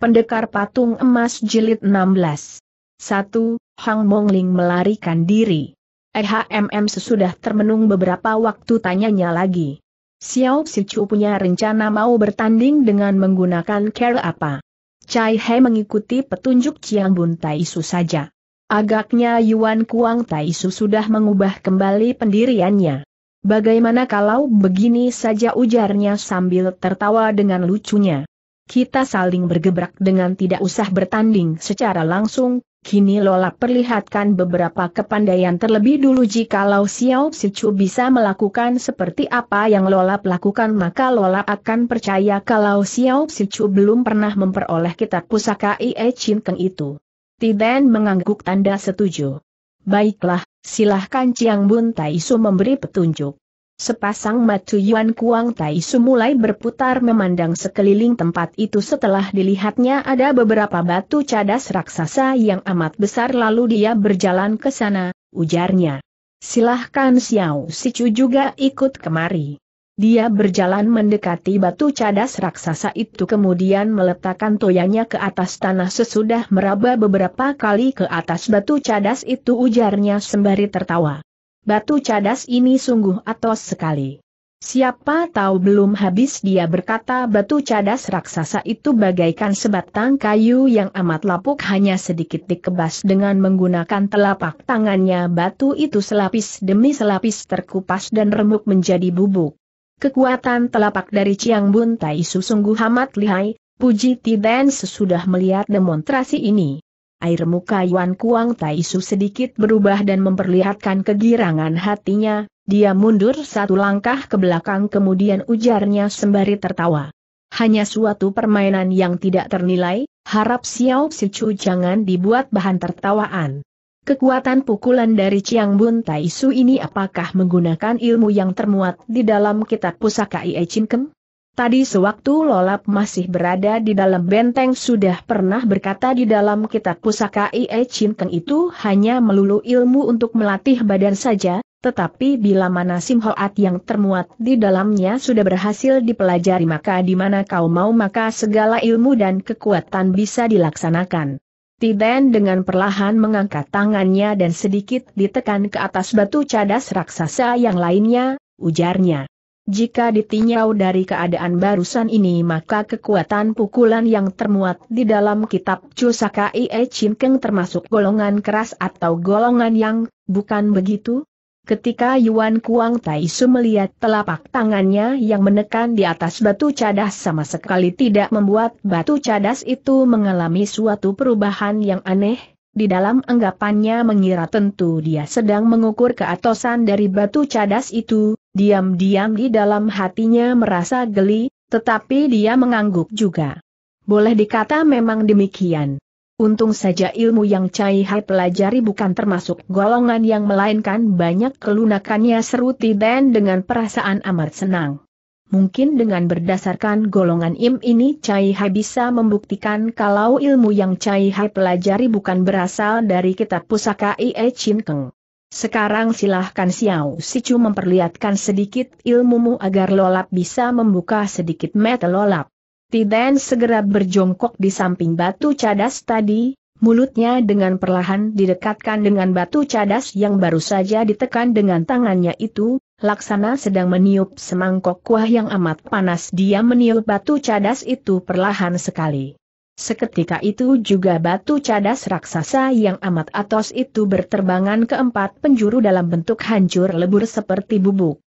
Pendekar Patung Emas Jilid 16 1. Hang Mongling melarikan diri. EHMM sesudah termenung beberapa waktu tanyanya lagi. Xiao Sichu punya rencana mau bertanding dengan menggunakan care apa? Cai He mengikuti petunjuk Chiang Bun Taisu saja. Agaknya Yuan Kuang Taisu sudah mengubah kembali pendiriannya. Bagaimana kalau begini saja ujarnya sambil tertawa dengan lucunya kita saling bergebrak dengan tidak usah bertanding secara langsung, Kini Lola perlihatkan beberapa kepandaian terlebih dulu jikalau Xiao Sichu bisa melakukan seperti apa yang Lola lakukan maka Lola akan percaya kalau Xiao Sichu belum pernah memperoleh kitab pusaka Ie Chin Keng itu. Tiden mengangguk tanda setuju. Baiklah, silahkan Chiang Bun Tai Su memberi petunjuk. Sepasang mata Yuan Kuang Tai Su mulai berputar memandang sekeliling tempat itu setelah dilihatnya ada beberapa batu cadas raksasa yang amat besar lalu dia berjalan ke sana, ujarnya. Silahkan Xiao Sichu juga ikut kemari. Dia berjalan mendekati batu cadas raksasa itu kemudian meletakkan toyanya ke atas tanah sesudah meraba beberapa kali ke atas batu cadas itu ujarnya sembari tertawa. Batu cadas ini sungguh atos sekali. Siapa tahu belum habis dia berkata batu cadas raksasa itu bagaikan sebatang kayu yang amat lapuk hanya sedikit dikebas dengan menggunakan telapak tangannya batu itu selapis demi selapis terkupas dan remuk menjadi bubuk. Kekuatan telapak dari Chiang Bun Su sungguh amat lihai, Puji Tiden sesudah melihat demonstrasi ini. Air muka Yuan Kuang Taisu sedikit berubah dan memperlihatkan kegirangan hatinya, dia mundur satu langkah ke belakang kemudian ujarnya sembari tertawa. Hanya suatu permainan yang tidak ternilai, harap Xiao Sichu jangan dibuat bahan tertawaan. Kekuatan pukulan dari Chiang Bun Taisu ini apakah menggunakan ilmu yang termuat di dalam kitab pusaka Ie Chin Kem? Tadi sewaktu Lolap masih berada di dalam benteng sudah pernah berkata di dalam kitab pusaka Ie Cinteng itu hanya melulu ilmu untuk melatih badan saja, tetapi bila mana Simhoat yang termuat di dalamnya sudah berhasil dipelajari maka di mana kau mau maka segala ilmu dan kekuatan bisa dilaksanakan. Tiden dengan perlahan mengangkat tangannya dan sedikit ditekan ke atas batu cadas raksasa yang lainnya, ujarnya. Jika ditinjau dari keadaan barusan ini maka kekuatan pukulan yang termuat di dalam kitab Cusaka Ie Chin termasuk golongan keras atau golongan yang, bukan begitu? Ketika Yuan Kuang Taisu melihat telapak tangannya yang menekan di atas batu cadas sama sekali tidak membuat batu cadas itu mengalami suatu perubahan yang aneh, di dalam anggapannya mengira tentu dia sedang mengukur keatosan dari batu cadas itu, Diam-diam di dalam hatinya merasa geli, tetapi dia mengangguk juga. Boleh dikata memang demikian. Untung saja ilmu yang Cai Hai pelajari bukan termasuk golongan yang melainkan banyak kelunakannya seru Dan dengan perasaan amat senang. Mungkin dengan berdasarkan golongan im ini Cai Hai bisa membuktikan kalau ilmu yang Cai Hai pelajari bukan berasal dari kitab pusaka Ie Chin Keng. Sekarang silahkan Xiao Sicu memperlihatkan sedikit ilmumu agar lolap bisa membuka sedikit mata lolap. Tiden segera berjongkok di samping batu cadas tadi, mulutnya dengan perlahan didekatkan dengan batu cadas yang baru saja ditekan dengan tangannya itu, laksana sedang meniup semangkok kuah yang amat panas dia meniup batu cadas itu perlahan sekali. Seketika itu juga batu cadas raksasa yang amat atos itu berterbangan ke empat penjuru dalam bentuk hancur lebur seperti bubuk.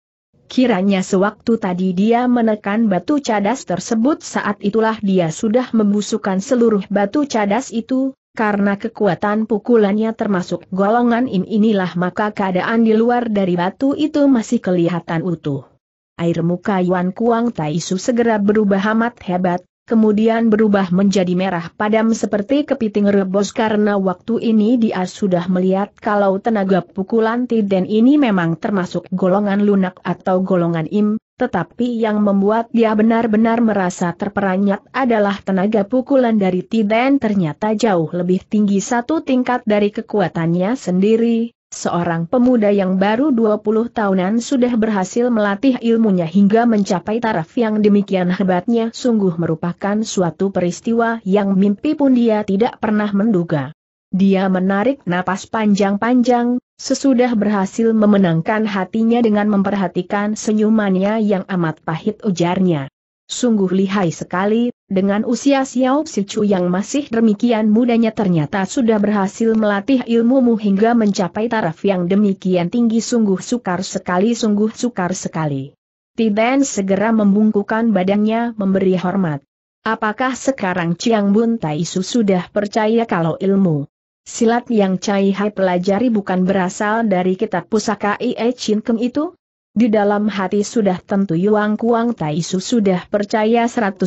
Kiranya sewaktu tadi dia menekan batu cadas tersebut saat itulah dia sudah membusukkan seluruh batu cadas itu, karena kekuatan pukulannya termasuk golongan im inilah maka keadaan di luar dari batu itu masih kelihatan utuh. Air muka Yuan Kuang Taisu segera berubah amat hebat, kemudian berubah menjadi merah padam seperti kepiting rebus karena waktu ini dia sudah melihat kalau tenaga pukulan Tiden ini memang termasuk golongan lunak atau golongan im, tetapi yang membuat dia benar-benar merasa terperanjat adalah tenaga pukulan dari Tiden ternyata jauh lebih tinggi satu tingkat dari kekuatannya sendiri, Seorang pemuda yang baru 20 tahunan sudah berhasil melatih ilmunya hingga mencapai taraf yang demikian hebatnya sungguh merupakan suatu peristiwa yang mimpi pun dia tidak pernah menduga. Dia menarik napas panjang-panjang, sesudah berhasil memenangkan hatinya dengan memperhatikan senyumannya yang amat pahit ujarnya. Sungguh lihai sekali, dengan usia Xiao Sichu yang masih demikian mudanya ternyata sudah berhasil melatih ilmumu hingga mencapai taraf yang demikian tinggi sungguh sukar sekali sungguh sukar sekali. Tiden segera membungkukan badannya memberi hormat. Apakah sekarang Chiang Bun Taisu sudah percaya kalau ilmu silat yang Cai Hai pelajari bukan berasal dari kitab pusaka Ie Chin Keng itu? Di dalam hati sudah tentu Yuang Kuang Taisu sudah percaya 100%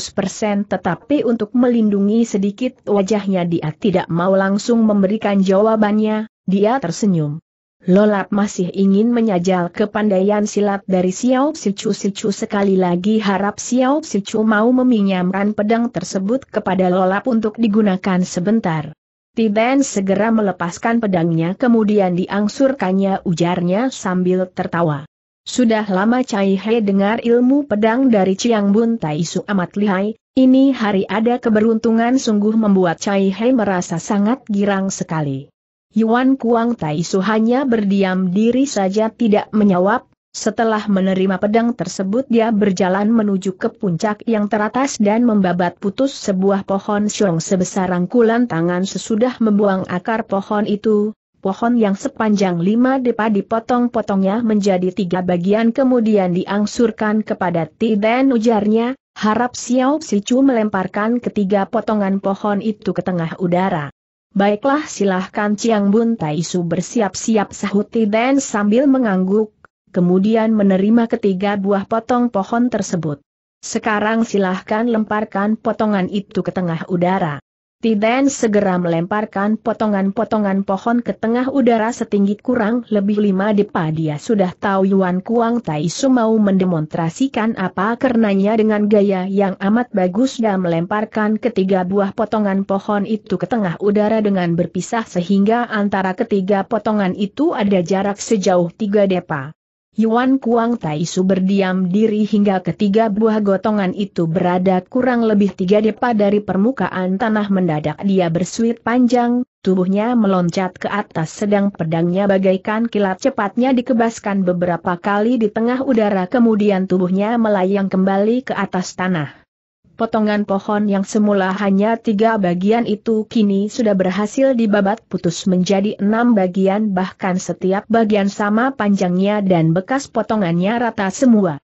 tetapi untuk melindungi sedikit wajahnya dia tidak mau langsung memberikan jawabannya, dia tersenyum. Lolap masih ingin menyajal kepandaian silat dari Xiao Sichu Sichu sekali lagi harap Xiao Sichu mau meminjamkan pedang tersebut kepada Lolap untuk digunakan sebentar. Tiben segera melepaskan pedangnya kemudian diangsurkannya ujarnya sambil tertawa. Sudah lama Cai He dengar ilmu pedang dari Chiang Bun Tai Su amat lihai, ini hari ada keberuntungan sungguh membuat Cai He merasa sangat girang sekali. Yuan Kuang Tai Su hanya berdiam diri saja tidak menjawab, setelah menerima pedang tersebut dia berjalan menuju ke puncak yang teratas dan membabat putus sebuah pohon siong sebesar rangkulan tangan sesudah membuang akar pohon itu, pohon yang sepanjang lima depa dipotong-potongnya menjadi tiga bagian kemudian diangsurkan kepada Ti dan ujarnya, harap Xiao Sichu melemparkan ketiga potongan pohon itu ke tengah udara. Baiklah silahkan Chiang Bun Taisu bersiap-siap sahut Ti dan sambil mengangguk, kemudian menerima ketiga buah potong pohon tersebut. Sekarang silahkan lemparkan potongan itu ke tengah udara. Tiden segera melemparkan potongan-potongan pohon ke tengah udara setinggi kurang lebih lima depa dia sudah tahu Yuan Kuang Tai Su mau mendemonstrasikan apa karenanya dengan gaya yang amat bagus dan melemparkan ketiga buah potongan pohon itu ke tengah udara dengan berpisah sehingga antara ketiga potongan itu ada jarak sejauh tiga depa. Yuan Kuang Tai su berdiam diri hingga ketiga buah gotongan itu berada kurang lebih tiga depa dari permukaan tanah mendadak dia bersuit panjang, tubuhnya meloncat ke atas sedang pedangnya bagaikan kilat cepatnya dikebaskan beberapa kali di tengah udara kemudian tubuhnya melayang kembali ke atas tanah potongan pohon yang semula hanya tiga bagian itu kini sudah berhasil dibabat putus menjadi enam bagian bahkan setiap bagian sama panjangnya dan bekas potongannya rata semua.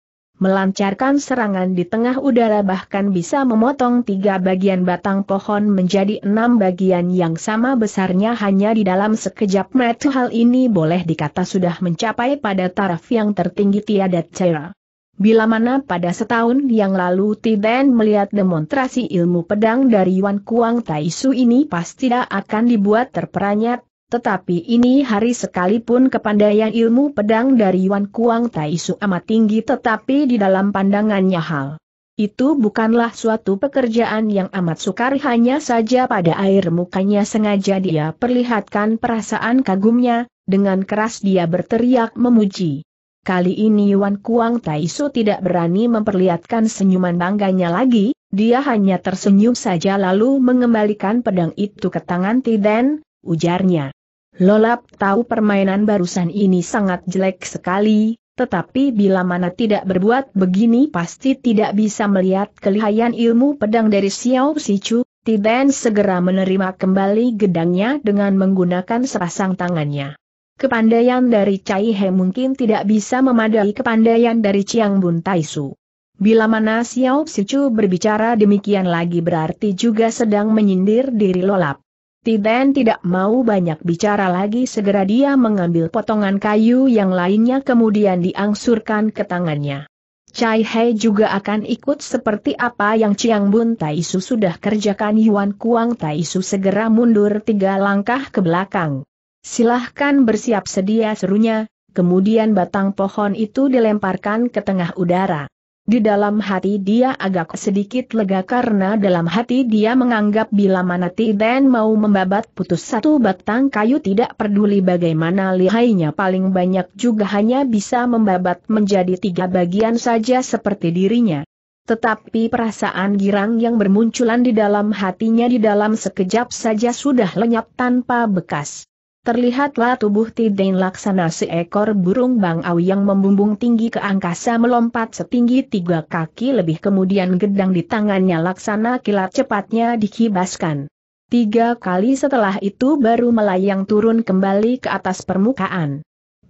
Melancarkan serangan di tengah udara bahkan bisa memotong tiga bagian batang pohon menjadi enam bagian yang sama besarnya hanya di dalam sekejap metu hal ini boleh dikata sudah mencapai pada taraf yang tertinggi tiada cara. Bila mana pada setahun yang lalu Tiden melihat demonstrasi ilmu pedang dari Yuan Kuang Taisu ini pasti tidak akan dibuat terperanjat. tetapi ini hari sekalipun kepandaian ilmu pedang dari Yuan Kuang Taisu amat tinggi tetapi di dalam pandangannya hal. Itu bukanlah suatu pekerjaan yang amat sukar hanya saja pada air mukanya sengaja dia perlihatkan perasaan kagumnya, dengan keras dia berteriak memuji. Kali ini Yuan Kuang Taisu tidak berani memperlihatkan senyuman bangganya lagi, dia hanya tersenyum saja lalu mengembalikan pedang itu ke tangan Tiden, ujarnya. Lolap tahu permainan barusan ini sangat jelek sekali, tetapi bila mana tidak berbuat begini pasti tidak bisa melihat kelihayan ilmu pedang dari Xiao Sichu, Tiden segera menerima kembali gedangnya dengan menggunakan sepasang tangannya. Kepandaian dari Cai He mungkin tidak bisa memadai kepandaian dari Chiang Bun Taisu. Bila mana Xiao Chu berbicara demikian lagi berarti juga sedang menyindir diri lolap. Tiden tidak mau banyak bicara lagi segera dia mengambil potongan kayu yang lainnya kemudian diangsurkan ke tangannya. Cai He juga akan ikut seperti apa yang Chiang Bun Taisu sudah kerjakan Yuan Kuang Taisu segera mundur tiga langkah ke belakang. Silahkan bersiap sedia serunya, kemudian batang pohon itu dilemparkan ke tengah udara. Di dalam hati dia agak sedikit lega karena dalam hati dia menganggap bila mana Tiden mau membabat putus satu batang kayu tidak peduli bagaimana lihainya paling banyak juga hanya bisa membabat menjadi tiga bagian saja seperti dirinya. Tetapi perasaan girang yang bermunculan di dalam hatinya di dalam sekejap saja sudah lenyap tanpa bekas. Terlihatlah tubuh tidak laksana seekor burung bangau yang membumbung tinggi ke angkasa melompat setinggi tiga kaki lebih kemudian gedang di tangannya laksana kilat cepatnya dikibaskan. Tiga kali setelah itu baru melayang turun kembali ke atas permukaan.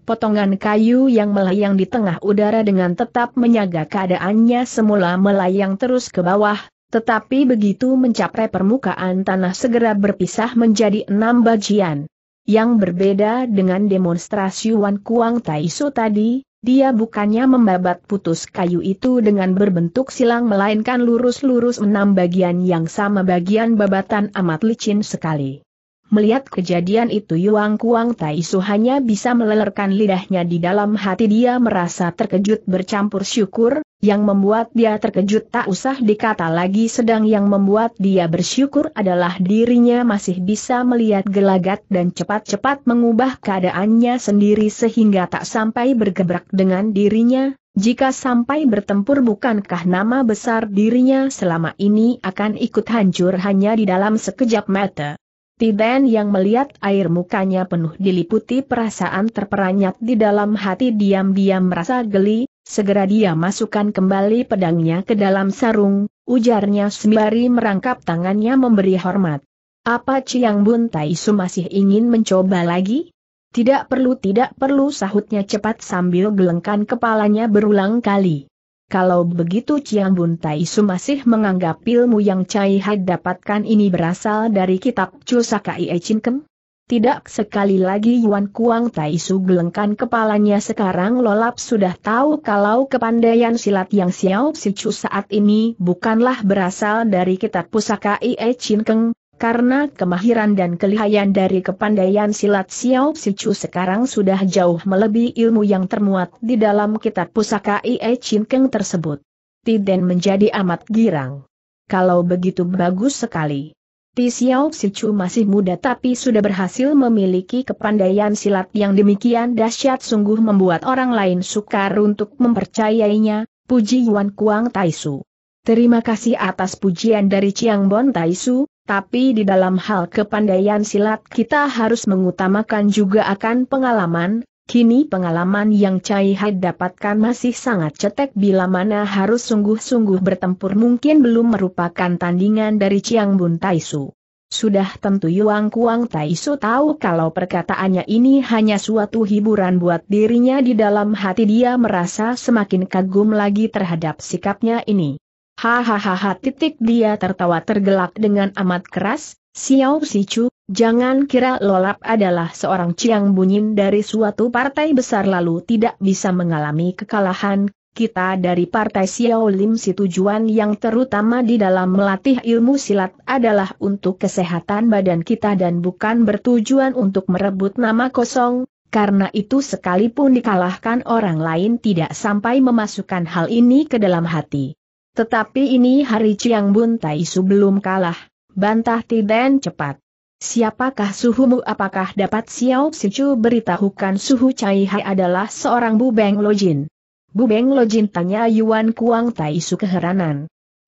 Potongan kayu yang melayang di tengah udara dengan tetap menyaga keadaannya semula melayang terus ke bawah, tetapi begitu mencapai permukaan tanah segera berpisah menjadi enam bagian yang berbeda dengan demonstrasi Wan Kuang Taisu tadi, dia bukannya membabat putus kayu itu dengan berbentuk silang melainkan lurus-lurus enam bagian yang sama bagian babatan amat licin sekali. Melihat kejadian itu Yuang Kuang Taisu hanya bisa melelerkan lidahnya di dalam hati dia merasa terkejut bercampur syukur, yang membuat dia terkejut tak usah dikata lagi sedang yang membuat dia bersyukur adalah dirinya masih bisa melihat gelagat dan cepat-cepat mengubah keadaannya sendiri sehingga tak sampai bergebrak dengan dirinya, jika sampai bertempur bukankah nama besar dirinya selama ini akan ikut hancur hanya di dalam sekejap mata. Tiden yang melihat air mukanya penuh diliputi perasaan terperanjat di dalam hati diam-diam merasa geli, segera dia masukkan kembali pedangnya ke dalam sarung, ujarnya sembari merangkap tangannya memberi hormat. Apa Ciang Bun Tai masih ingin mencoba lagi? Tidak perlu tidak perlu sahutnya cepat sambil gelengkan kepalanya berulang kali. Kalau begitu Chiang Bun Tai masih menganggap ilmu yang Cai Hai dapatkan ini berasal dari kitab Chusaka Ie Chin Kem? Tidak sekali lagi Yuan Kuang Tai gelengkan kepalanya sekarang Lolap sudah tahu kalau kepandaian silat yang Xiao Chu saat ini bukanlah berasal dari kitab pusaka Ie Chin Keng, karena kemahiran dan kelihayan dari kepandaian silat Xiao Sichu sekarang sudah jauh melebihi ilmu yang termuat di dalam kitab pusaka Ie Chin Keng tersebut. Tiden menjadi amat girang. Kalau begitu bagus sekali. Ti Xiao Sichu masih muda tapi sudah berhasil memiliki kepandaian silat yang demikian dahsyat sungguh membuat orang lain sukar untuk mempercayainya, puji Yuan Kuang Taisu. Terima kasih atas pujian dari Chiang Bon Taisu, tapi di dalam hal kepandaian silat kita harus mengutamakan juga akan pengalaman, kini pengalaman yang Cai Hai dapatkan masih sangat cetek bila mana harus sungguh-sungguh bertempur mungkin belum merupakan tandingan dari Chiang Bon Taisu. Sudah tentu Yuang Kuang Taisu tahu kalau perkataannya ini hanya suatu hiburan buat dirinya di dalam hati dia merasa semakin kagum lagi terhadap sikapnya ini. Hahaha titik dia tertawa tergelak dengan amat keras, Xiao Sichu, jangan kira Lolap adalah seorang ciang bunyin dari suatu partai besar lalu tidak bisa mengalami kekalahan, kita dari partai Xiao Lim si tujuan yang terutama di dalam melatih ilmu silat adalah untuk kesehatan badan kita dan bukan bertujuan untuk merebut nama kosong, karena itu sekalipun dikalahkan orang lain tidak sampai memasukkan hal ini ke dalam hati. Tetapi ini hari Chiang Bun Tai Su belum kalah, bantah Tiden cepat. Siapakah suhumu apakah dapat Xiao Sichu beritahukan suhu Caihe Hai adalah seorang bu Bubeng Lojin? Bubeng Lojin tanya Yuan Kuang Tai Su keheranan.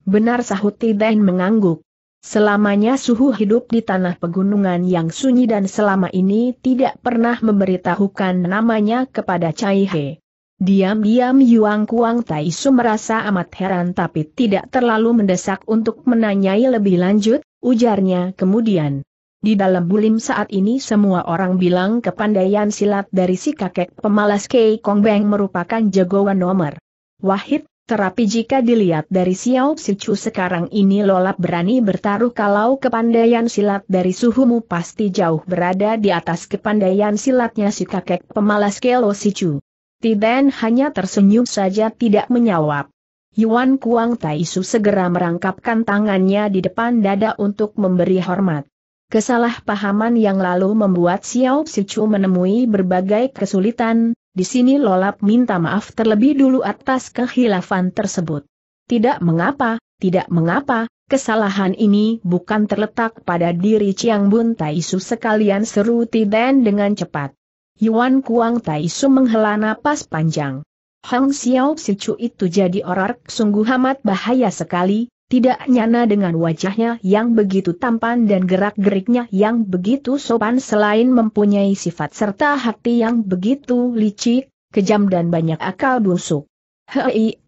Benar sahut Tiden mengangguk. Selamanya suhu hidup di tanah pegunungan yang sunyi dan selama ini tidak pernah memberitahukan namanya kepada Caihe. Hai. Diam-diam Yuang Kuang Tai su merasa amat heran tapi tidak terlalu mendesak untuk menanyai lebih lanjut, ujarnya kemudian. Di dalam bulim saat ini semua orang bilang kepandaian silat dari si kakek pemalas Kei Kong Beng merupakan jagoan nomor. Wahid, terapi jika dilihat dari Xiao Si Chu sekarang ini lolap berani bertaruh kalau kepandaian silat dari suhumu pasti jauh berada di atas kepandaian silatnya si kakek pemalas Kelo Chu. Tiben hanya tersenyum saja tidak menjawab. Yuan Kuang Taisu segera merangkapkan tangannya di depan dada untuk memberi hormat. Kesalahpahaman yang lalu membuat Xiao Sichu menemui berbagai kesulitan, di sini Lolap minta maaf terlebih dulu atas kehilafan tersebut. Tidak mengapa, tidak mengapa, kesalahan ini bukan terletak pada diri Chiang Bun Taisu sekalian seru Tiden dengan cepat. Yuan Kuang Tai su menghela napas panjang. Hang Xiao Sicu itu jadi orang sungguh amat bahaya sekali, tidak nyana dengan wajahnya yang begitu tampan dan gerak-geriknya yang begitu sopan selain mempunyai sifat serta hati yang begitu licik, kejam dan banyak akal busuk. Hei,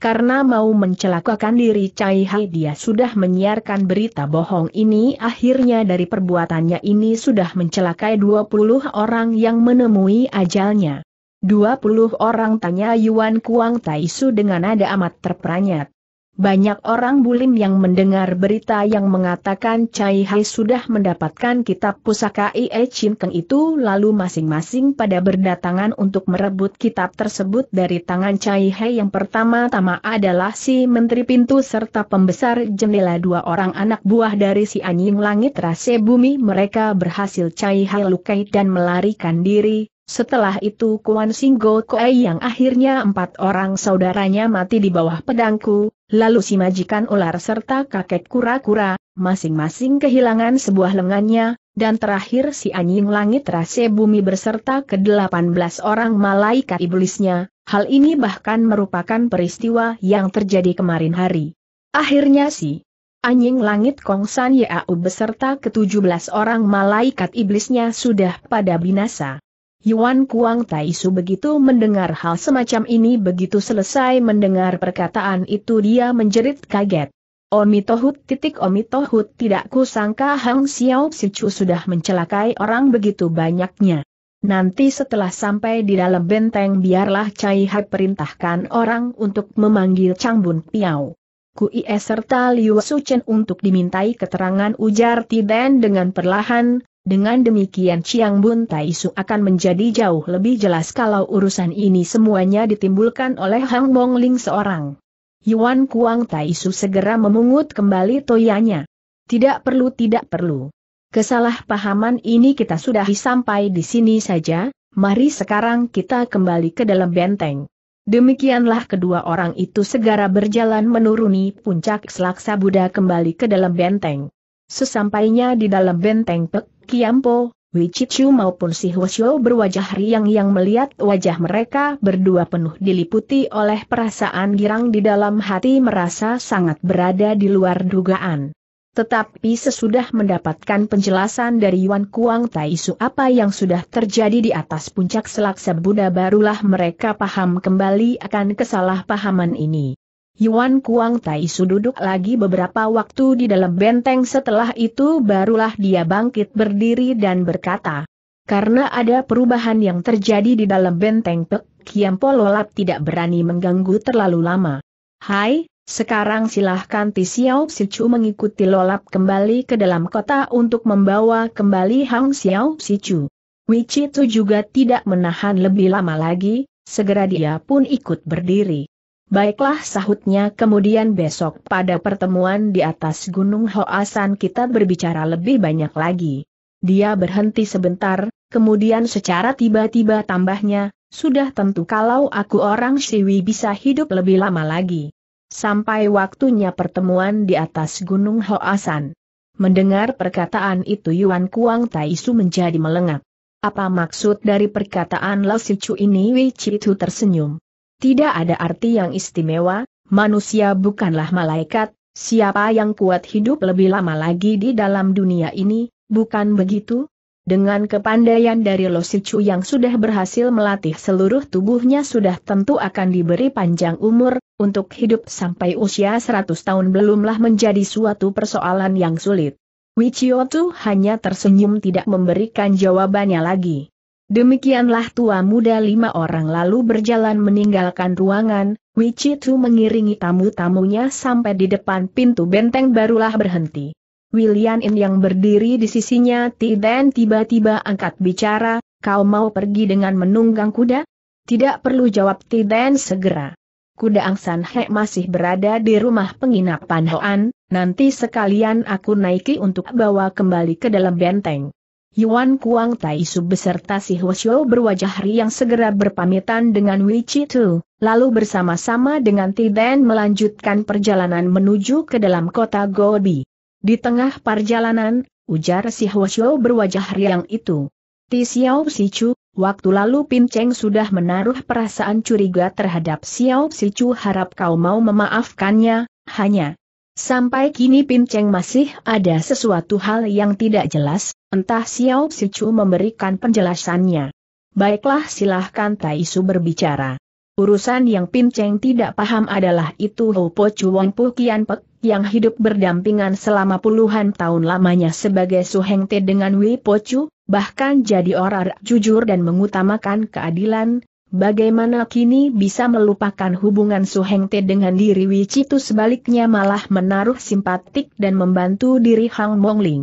karena mau mencelakakan diri Cai Hai dia sudah menyiarkan berita bohong ini akhirnya dari perbuatannya ini sudah mencelakai 20 orang yang menemui ajalnya. 20 orang tanya Yuan Kuang Taisu dengan nada amat terperanjat. Banyak orang bulim yang mendengar berita yang mengatakan Cai Hai sudah mendapatkan kitab pusaka Ie Chin Keng itu lalu masing-masing pada berdatangan untuk merebut kitab tersebut dari tangan Cai Hai yang pertama-tama adalah si Menteri Pintu serta pembesar jendela dua orang anak buah dari si anjing langit rase bumi mereka berhasil Cai Hai lukai dan melarikan diri, setelah itu Kuan Singgo Koei yang akhirnya empat orang saudaranya mati di bawah pedangku, lalu si majikan ular serta kakek kura-kura, masing-masing kehilangan sebuah lengannya, dan terakhir si anjing langit rase bumi berserta ke-18 orang malaikat iblisnya, hal ini bahkan merupakan peristiwa yang terjadi kemarin hari. Akhirnya si anjing langit Kongsan Yau beserta ke-17 orang malaikat iblisnya sudah pada binasa. Yuan Kuang Taisu begitu mendengar hal semacam ini begitu selesai mendengar perkataan itu dia menjerit kaget. Omitohut titik omitohut tidak kusangka Hang Xiao Sichu sudah mencelakai orang begitu banyaknya. Nanti setelah sampai di dalam benteng biarlah Cai Hai perintahkan orang untuk memanggil Chang Bun Piao. Kuie serta Liu Su Chen untuk dimintai keterangan ujar Tiden dengan perlahan, dengan demikian Chiang Bun Tai Su akan menjadi jauh lebih jelas kalau urusan ini semuanya ditimbulkan oleh Hang Bong Ling seorang. Yuan Kuang Tai Su segera memungut kembali toyanya. Tidak perlu tidak perlu. Kesalahpahaman ini kita sudah sampai di sini saja, mari sekarang kita kembali ke dalam benteng. Demikianlah kedua orang itu segera berjalan menuruni puncak Selaksa Buddha kembali ke dalam benteng. Sesampainya di dalam benteng Pek Kiampo, Wichichu maupun si Hwasyo berwajah riang yang melihat wajah mereka berdua penuh diliputi oleh perasaan girang di dalam hati merasa sangat berada di luar dugaan. Tetapi sesudah mendapatkan penjelasan dari Yuan Kuang Taisu apa yang sudah terjadi di atas puncak selaksa Buddha barulah mereka paham kembali akan kesalahpahaman ini. Yuan Kuang Tai su duduk lagi beberapa waktu di dalam benteng setelah itu barulah dia bangkit berdiri dan berkata. Karena ada perubahan yang terjadi di dalam benteng Pek, Kiam Pololap tidak berani mengganggu terlalu lama. Hai, sekarang silahkan Tisiao Sichu mengikuti Lolap kembali ke dalam kota untuk membawa kembali Hang Xiao Sichu. Wichitu juga tidak menahan lebih lama lagi, segera dia pun ikut berdiri. Baiklah sahutnya kemudian besok pada pertemuan di atas Gunung Hoasan kita berbicara lebih banyak lagi. Dia berhenti sebentar, kemudian secara tiba-tiba tambahnya, sudah tentu kalau aku orang Siwi bisa hidup lebih lama lagi. Sampai waktunya pertemuan di atas Gunung Hoasan. Mendengar perkataan itu Yuan Kuang Taisu menjadi melengak. Apa maksud dari perkataan Lao Chu ini Wei Tu tersenyum. Tidak ada arti yang istimewa, manusia bukanlah malaikat, siapa yang kuat hidup lebih lama lagi di dalam dunia ini, bukan begitu? Dengan kepandaian dari Losicu yang sudah berhasil melatih seluruh tubuhnya sudah tentu akan diberi panjang umur, untuk hidup sampai usia 100 tahun belumlah menjadi suatu persoalan yang sulit. Wichiotu hanya tersenyum tidak memberikan jawabannya lagi. Demikianlah tua muda lima orang lalu berjalan meninggalkan ruangan, Wichitu mengiringi tamu-tamunya sampai di depan pintu benteng barulah berhenti. William In yang berdiri di sisinya Tiden tiba-tiba angkat bicara, kau mau pergi dengan menunggang kuda? Tidak perlu jawab Tiden segera. Kuda Angsan He masih berada di rumah penginapan Hoan, nanti sekalian aku naiki untuk bawa kembali ke dalam benteng. Yuan Kuang Tai Su beserta si Hwasyo berwajah riang segera berpamitan dengan Wei Tu, lalu bersama-sama dengan Ti Tiden melanjutkan perjalanan menuju ke dalam kota Gobi. Di tengah perjalanan, ujar si Hwasyo berwajah riang itu. Ti Xiao Si Chu, waktu lalu Pin Cheng sudah menaruh perasaan curiga terhadap Xiao Si Chu, harap kau mau memaafkannya, hanya, Sampai kini Pin Cheng masih ada sesuatu hal yang tidak jelas, entah Xiao Chu memberikan penjelasannya. Baiklah silahkan Tai Su berbicara. Urusan yang Pin Cheng tidak paham adalah itu Ho Po Chuan Pu Kian Pek, yang hidup berdampingan selama puluhan tahun lamanya sebagai Heng Te dengan Wei Po Chu, bahkan jadi orang jujur dan mengutamakan keadilan, Bagaimana kini bisa melupakan hubungan Su Heng Te dengan diri Wicitu sebaliknya malah menaruh simpatik dan membantu diri Hang Mong Ling?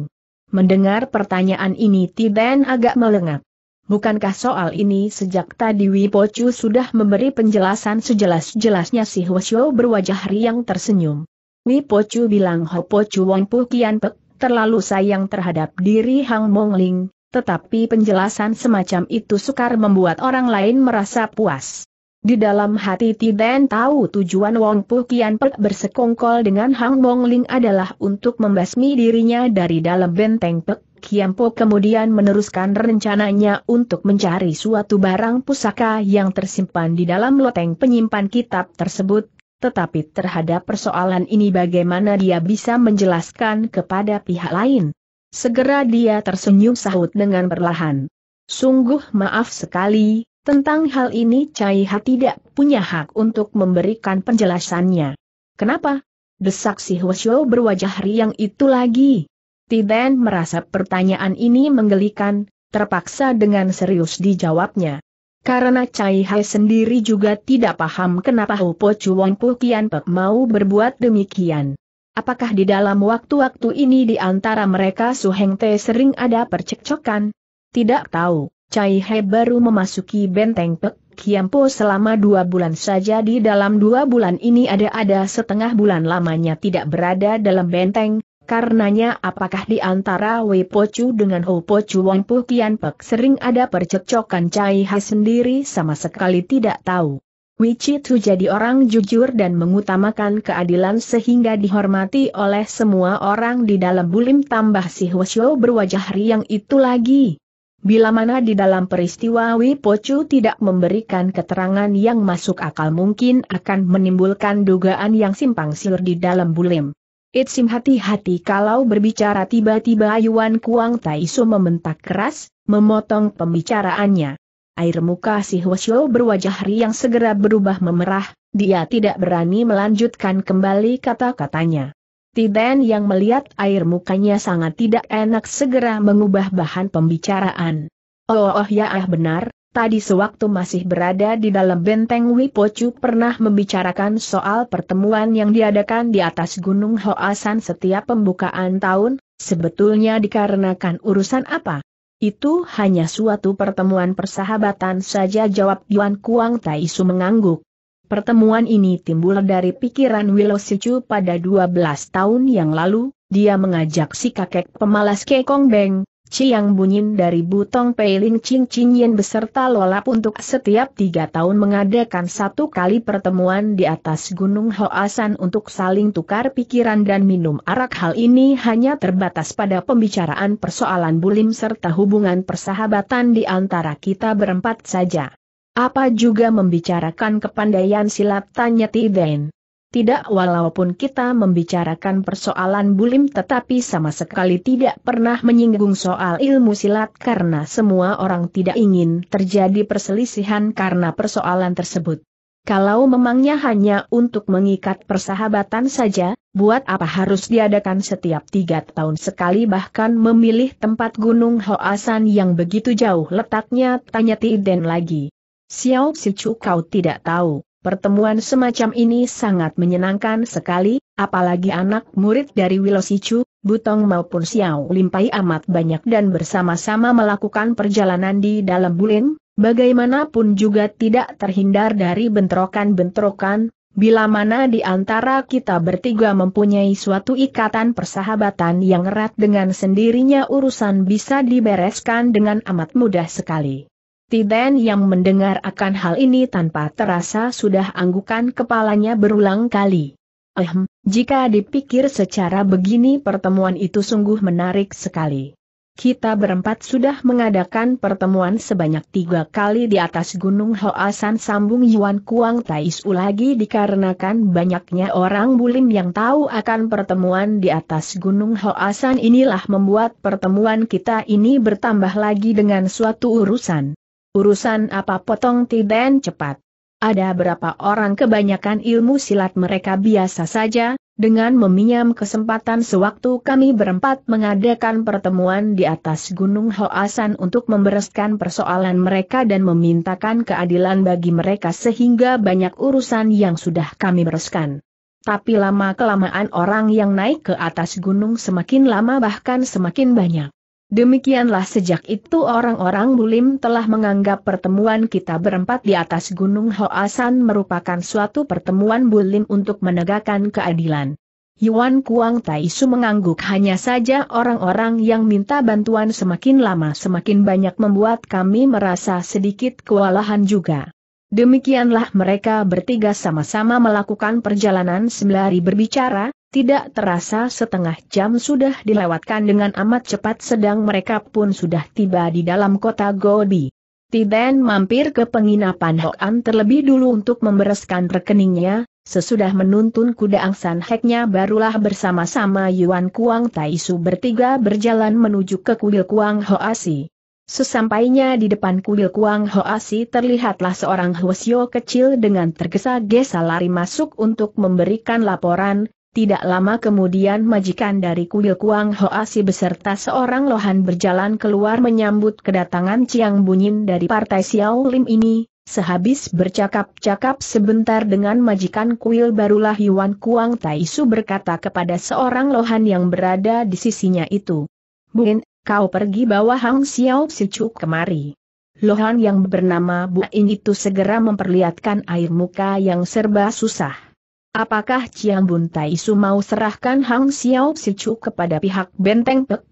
Mendengar pertanyaan ini Ben agak melengak. Bukankah soal ini sejak tadi Wipocu sudah memberi penjelasan sejelas-jelasnya si Hwasyo berwajah riang tersenyum. Wipocu bilang Chu Wong Pu Kian Pek, terlalu sayang terhadap diri Hang Mong Ling, tetapi penjelasan semacam itu sukar membuat orang lain merasa puas. Di dalam hati Tiden tahu tujuan Wong Pu Kian Pek bersekongkol dengan Hang Bong Ling adalah untuk membasmi dirinya dari dalam benteng Pek Pek kemudian meneruskan rencananya untuk mencari suatu barang pusaka yang tersimpan di dalam loteng penyimpan kitab tersebut, tetapi terhadap persoalan ini bagaimana dia bisa menjelaskan kepada pihak lain, Segera dia tersenyum sahut dengan perlahan. Sungguh maaf sekali, tentang hal ini Cai Ha tidak punya hak untuk memberikan penjelasannya. Kenapa? Desak si Hwasyo berwajah riang itu lagi. Tiden merasa pertanyaan ini menggelikan, terpaksa dengan serius dijawabnya. Karena Cai Hai sendiri juga tidak paham kenapa Hupo Chuan Pu Kian Pek mau berbuat demikian. Apakah di dalam waktu-waktu ini di antara mereka Su Heng Te sering ada percekcokan? Tidak tahu, Cai He baru memasuki benteng Pek Kiampo selama dua bulan saja di dalam dua bulan ini ada-ada setengah bulan lamanya tidak berada dalam benteng, Karenanya apakah di antara Wei Pochu dengan Ho Pochu Wong Pu Kian Pek sering ada percekcokan Cai He sendiri sama sekali tidak tahu. Wicitu jadi orang jujur dan mengutamakan keadilan sehingga dihormati oleh semua orang di dalam bulim tambah si Hwasyo berwajah riang itu lagi. Bila mana di dalam peristiwa Wipocu tidak memberikan keterangan yang masuk akal mungkin akan menimbulkan dugaan yang simpang siur di dalam bulim. Itsim hati-hati kalau berbicara tiba-tiba Yuan Kuang Taisu membentak keras, memotong pembicaraannya. Air muka si Hwasyo berwajah riang segera berubah memerah, dia tidak berani melanjutkan kembali kata-katanya. Tiden yang melihat air mukanya sangat tidak enak segera mengubah bahan pembicaraan. Oh, oh ya ah benar, tadi sewaktu masih berada di dalam benteng Wipocu pernah membicarakan soal pertemuan yang diadakan di atas Gunung Hoasan setiap pembukaan tahun, sebetulnya dikarenakan urusan apa? Itu hanya suatu pertemuan persahabatan saja jawab Yuan Kuang Taisu mengangguk. Pertemuan ini timbul dari pikiran Willow Sichu pada 12 tahun yang lalu, dia mengajak si kakek pemalas Kekong Beng, Ciang Bunyin dari Butong Peiling Ching Chinyen beserta Lolap untuk setiap tiga tahun mengadakan satu kali pertemuan di atas Gunung Hoasan untuk saling tukar pikiran dan minum arak hal ini hanya terbatas pada pembicaraan persoalan bulim serta hubungan persahabatan di antara kita berempat saja. Apa juga membicarakan kepandaian silat tanya Tiden. Tidak walaupun kita membicarakan persoalan bulim tetapi sama sekali tidak pernah menyinggung soal ilmu silat karena semua orang tidak ingin terjadi perselisihan karena persoalan tersebut. Kalau memangnya hanya untuk mengikat persahabatan saja, buat apa harus diadakan setiap tiga tahun sekali bahkan memilih tempat Gunung Hoasan yang begitu jauh letaknya tanya Tiden lagi. Xiao Sichu kau tidak tahu Pertemuan semacam ini sangat menyenangkan sekali, apalagi anak murid dari Wilosicu, Butong maupun Xiao Limpai amat banyak dan bersama-sama melakukan perjalanan di dalam bulin, bagaimanapun juga tidak terhindar dari bentrokan-bentrokan, bila mana di antara kita bertiga mempunyai suatu ikatan persahabatan yang erat dengan sendirinya urusan bisa dibereskan dengan amat mudah sekali. Tiden yang mendengar akan hal ini tanpa terasa sudah anggukan kepalanya berulang kali. Ehm, jika dipikir secara begini pertemuan itu sungguh menarik sekali. Kita berempat sudah mengadakan pertemuan sebanyak tiga kali di atas Gunung Hoasan sambung Yuan Kuang Taisu lagi dikarenakan banyaknya orang bulim yang tahu akan pertemuan di atas Gunung Hoasan inilah membuat pertemuan kita ini bertambah lagi dengan suatu urusan. Urusan apa potong tidak cepat. Ada berapa orang kebanyakan ilmu silat mereka biasa saja, dengan meminjam kesempatan sewaktu kami berempat mengadakan pertemuan di atas Gunung Hoasan untuk membereskan persoalan mereka dan memintakan keadilan bagi mereka sehingga banyak urusan yang sudah kami bereskan. Tapi lama-kelamaan orang yang naik ke atas gunung semakin lama bahkan semakin banyak. Demikianlah sejak itu orang-orang Bulim telah menganggap pertemuan kita berempat di atas Gunung Hoasan merupakan suatu pertemuan Bulim untuk menegakkan keadilan. Yuan Kuang Taisu mengangguk hanya saja orang-orang yang minta bantuan semakin lama semakin banyak membuat kami merasa sedikit kewalahan juga. Demikianlah mereka bertiga sama-sama melakukan perjalanan sembari berbicara, tidak terasa setengah jam sudah dilewatkan dengan amat cepat sedang mereka pun sudah tiba di dalam kota Gobi. Tiden mampir ke penginapan Hoan terlebih dulu untuk membereskan rekeningnya, sesudah menuntun kuda angsan heknya barulah bersama-sama Yuan Kuang Taisu bertiga berjalan menuju ke kuil Kuang Hoasi. Sesampainya di depan kuil Kuang Hoasi terlihatlah seorang Hwasyo kecil dengan tergesa-gesa lari masuk untuk memberikan laporan, tidak lama kemudian majikan dari kuil Kuang Hoasi beserta seorang lohan berjalan keluar menyambut kedatangan Chiang Bunyin dari partai Xiao Lim ini, sehabis bercakap-cakap sebentar dengan majikan kuil barulah Yuan Kuang Taisu berkata kepada seorang lohan yang berada di sisinya itu. Buin, kau pergi bawa Hang Xiao Sicu kemari. Lohan yang bernama Bu In itu segera memperlihatkan air muka yang serba susah. Apakah Chiang Bun Tai Su mau serahkan Hang Xiao Sichu kepada pihak benteng Pek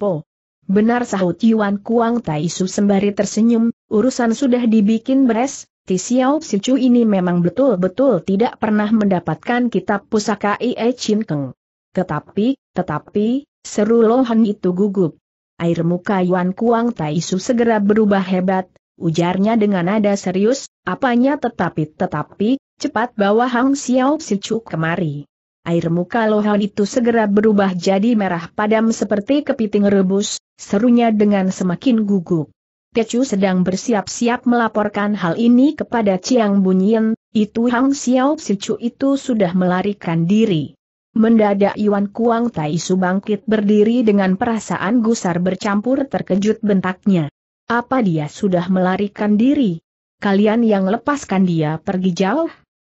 Po? Benar sahut Yuan Kuang Tai Su sembari tersenyum, urusan sudah dibikin beres, Ti Xiao Sichu ini memang betul-betul tidak pernah mendapatkan kitab pusaka Ie Chin Keng. Tetapi, tetapi, seru Lohan itu gugup. Air muka Yuan Kuang Taisu segera berubah hebat, ujarnya dengan nada serius, Apanya tetapi tetapi, cepat bawa Hang Xiao Sichu kemari. Air muka Lohan itu segera berubah jadi merah padam seperti kepiting rebus, serunya dengan semakin gugup. Kecu sedang bersiap-siap melaporkan hal ini kepada Chiang Bunyian, itu Hang Xiao Sichu itu sudah melarikan diri. Mendadak Yuan Kuang Tai Su bangkit berdiri dengan perasaan gusar bercampur terkejut bentaknya. Apa dia sudah melarikan diri? kalian yang lepaskan dia pergi jauh?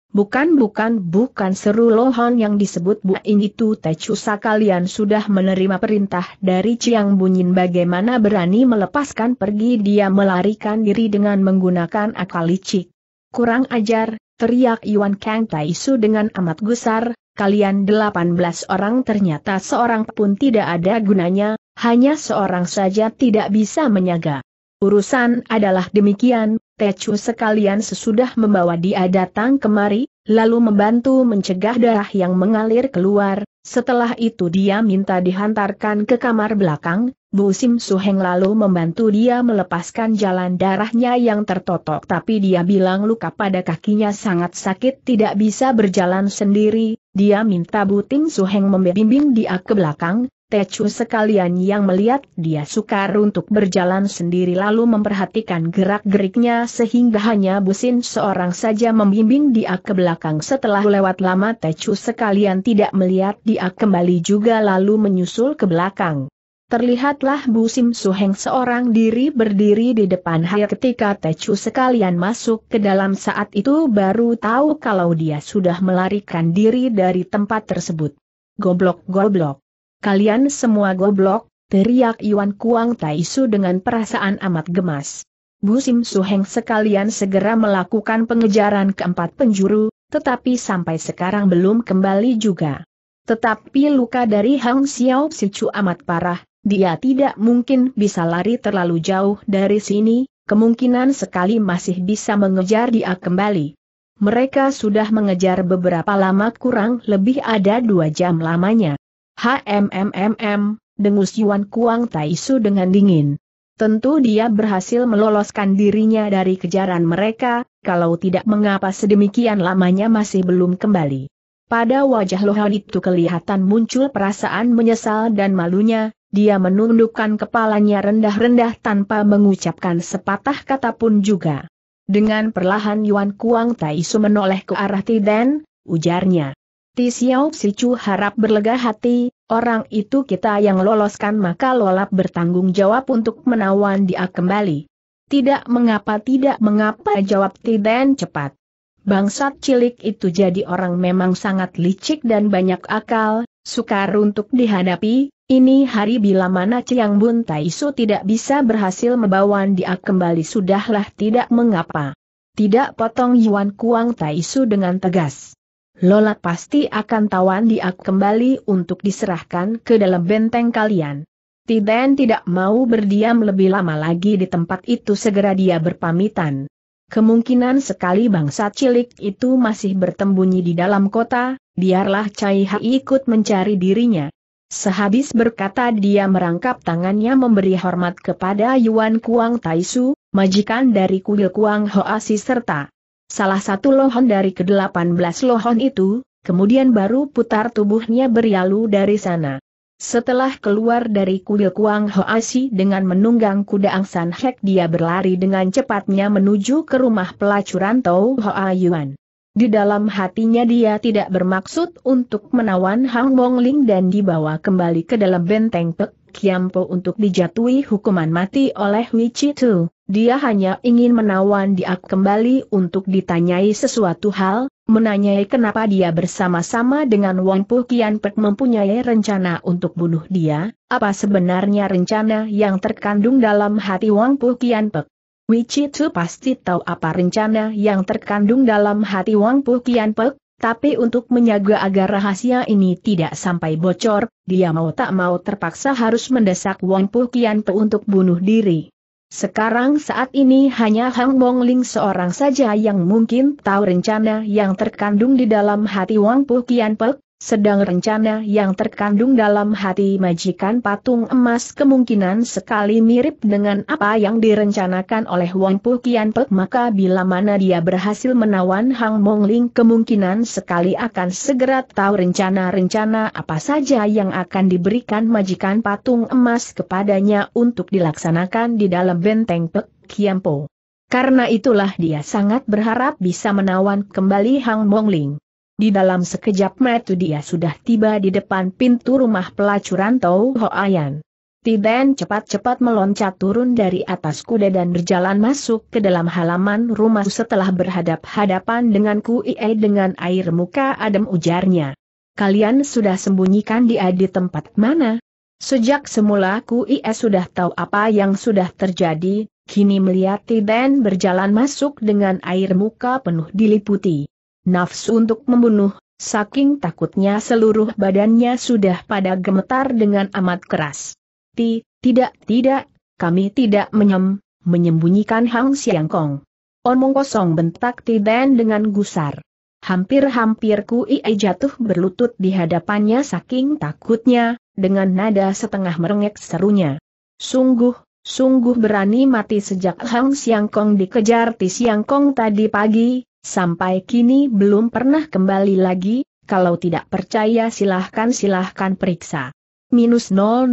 Bukan bukan bukan seru Lohon yang disebut bu ini itu Tecusa kalian sudah menerima perintah dari Ciang Bunyin bagaimana berani melepaskan pergi dia melarikan diri dengan menggunakan akal licik. Kurang ajar, teriak Yuan Kang Taisu dengan amat gusar, kalian 18 orang ternyata seorang pun tidak ada gunanya, hanya seorang saja tidak bisa menyaga. Urusan adalah demikian, Tecu sekalian sesudah membawa dia datang kemari, lalu membantu mencegah darah yang mengalir keluar, setelah itu dia minta dihantarkan ke kamar belakang, Bu Sim Suheng lalu membantu dia melepaskan jalan darahnya yang tertotok tapi dia bilang luka pada kakinya sangat sakit tidak bisa berjalan sendiri, dia minta Bu Tim Suheng membimbing dia ke belakang, Tecu sekalian yang melihat dia sukar untuk berjalan sendiri lalu memperhatikan gerak-geriknya sehingga hanya Busin seorang saja membimbing dia ke belakang setelah lewat lama Tecu sekalian tidak melihat dia kembali juga lalu menyusul ke belakang. Terlihatlah Busim Suheng seorang diri berdiri di depan Hai ketika Tecu sekalian masuk ke dalam saat itu baru tahu kalau dia sudah melarikan diri dari tempat tersebut. Goblok-goblok. Kalian semua goblok, teriak Yuan Kuang Taisu dengan perasaan amat gemas. Bu Sim Suheng sekalian segera melakukan pengejaran keempat penjuru, tetapi sampai sekarang belum kembali juga. Tetapi luka dari Hang Xiao Sichu amat parah, dia tidak mungkin bisa lari terlalu jauh dari sini, kemungkinan sekali masih bisa mengejar dia kembali. Mereka sudah mengejar beberapa lama kurang lebih ada dua jam lamanya. HMMMM, dengus Yuan Kuang Taisu dengan dingin. Tentu dia berhasil meloloskan dirinya dari kejaran mereka, kalau tidak mengapa sedemikian lamanya masih belum kembali. Pada wajah Lohan itu kelihatan muncul perasaan menyesal dan malunya, dia menundukkan kepalanya rendah-rendah tanpa mengucapkan sepatah kata pun juga. Dengan perlahan Yuan Kuang Taisu menoleh ke arah Tiden, ujarnya. Ti Xiao Sicu harap berlega hati, orang itu kita yang loloskan maka lolap bertanggung jawab untuk menawan dia kembali. Tidak mengapa tidak mengapa jawab Ti cepat. Bangsat cilik itu jadi orang memang sangat licik dan banyak akal, sukar untuk dihadapi, ini hari bila mana Ciang Bun Taisu tidak bisa berhasil membawa dia kembali sudahlah tidak mengapa. Tidak potong Yuan Kuang Taisu dengan tegas. Lola pasti akan tawan dia kembali untuk diserahkan ke dalam benteng kalian. Tiden tidak mau berdiam lebih lama lagi di tempat itu segera dia berpamitan. Kemungkinan sekali bangsa cilik itu masih bertembunyi di dalam kota, biarlah Cai Hai ikut mencari dirinya. Sehabis berkata dia merangkap tangannya memberi hormat kepada Yuan Kuang Taisu, majikan dari kuil Kuang Hoasi serta Salah satu lohon dari ke-18 lohon itu, kemudian baru putar tubuhnya berlalu dari sana. Setelah keluar dari kuil Kuang Hoasi dengan menunggang kuda Angsan Hek dia berlari dengan cepatnya menuju ke rumah pelacuran Tau Hoa Yuan. Di dalam hatinya dia tidak bermaksud untuk menawan Hang Bong Ling dan dibawa kembali ke dalam benteng Pek Kiampo untuk dijatuhi hukuman mati oleh Tu. dia hanya ingin menawan dia kembali untuk ditanyai sesuatu hal, menanyai kenapa dia bersama-sama dengan Wang Puh Kian Pek mempunyai rencana untuk bunuh dia, apa sebenarnya rencana yang terkandung dalam hati Wang Puh Kian Pek. Tu pasti tahu apa rencana yang terkandung dalam hati Wang Puh Kian Pek, tapi untuk menjaga agar rahasia ini tidak sampai bocor, dia mau tak mau terpaksa harus mendesak Wong Pu Kian Pe untuk bunuh diri. Sekarang saat ini hanya Hang Bong Ling seorang saja yang mungkin tahu rencana yang terkandung di dalam hati Wang Pu Kian Pe, sedang rencana yang terkandung dalam hati majikan patung emas kemungkinan sekali mirip dengan apa yang direncanakan oleh Wang Pu Kian Pek maka bila mana dia berhasil menawan Hang Mong Ling kemungkinan sekali akan segera tahu rencana-rencana apa saja yang akan diberikan majikan patung emas kepadanya untuk dilaksanakan di dalam benteng Pek Kian Po. Karena itulah dia sangat berharap bisa menawan kembali Hang Mong Ling. Di dalam sekejap metu dia sudah tiba di depan pintu rumah pelacuran Tau Hoayan. Tiden cepat-cepat meloncat turun dari atas kuda dan berjalan masuk ke dalam halaman rumah setelah berhadap-hadapan dengan Kuie dengan air muka adem ujarnya. Kalian sudah sembunyikan dia di tempat mana? Sejak semula Kuie sudah tahu apa yang sudah terjadi, kini melihat Tiden berjalan masuk dengan air muka penuh diliputi nafsu untuk membunuh, saking takutnya seluruh badannya sudah pada gemetar dengan amat keras. Ti, tidak, tidak, kami tidak menyem, menyembunyikan Hang Siang Kong. Omong kosong bentak Tiden dengan gusar. Hampir-hampir Kui jatuh berlutut di hadapannya saking takutnya, dengan nada setengah merengek serunya. Sungguh, sungguh berani mati sejak Hang Siang Kong dikejar Ti Siang Kong tadi pagi, Sampai kini belum pernah kembali lagi, kalau tidak percaya silahkan-silahkan periksa. Minus 000000.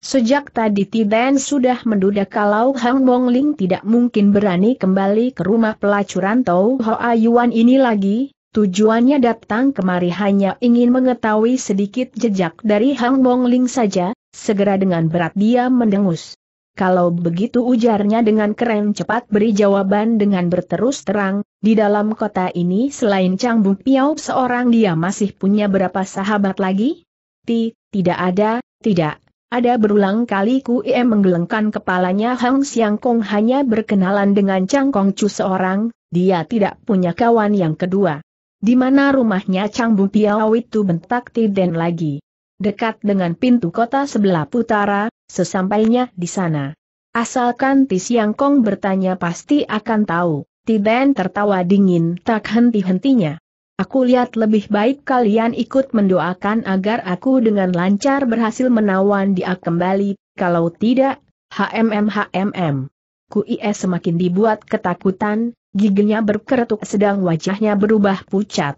Sejak tadi Tiden sudah menduda kalau Hang Mong Ling tidak mungkin berani kembali ke rumah pelacuran Tau Hoa Yuan ini lagi, tujuannya datang kemari hanya ingin mengetahui sedikit jejak dari Hang Mong Ling saja, segera dengan berat dia mendengus. Kalau begitu ujarnya dengan keren cepat beri jawaban dengan berterus terang, di dalam kota ini selain Chang Bu Piao seorang dia masih punya berapa sahabat lagi? Ti, tidak ada, tidak. Ada berulang kali Kuie menggelengkan kepalanya Hang Siang Kong hanya berkenalan dengan Chang Kong Chu seorang, dia tidak punya kawan yang kedua. Di mana rumahnya Chang Bu Piao itu bentak Ti Den lagi dekat dengan pintu kota sebelah utara, sesampainya di sana. Asalkan Tisiang Kong bertanya pasti akan tahu, Tiben tertawa dingin tak henti-hentinya. Aku lihat lebih baik kalian ikut mendoakan agar aku dengan lancar berhasil menawan dia kembali, kalau tidak, HMM HMM. Kuis semakin dibuat ketakutan, giginya berkeretuk sedang wajahnya berubah pucat.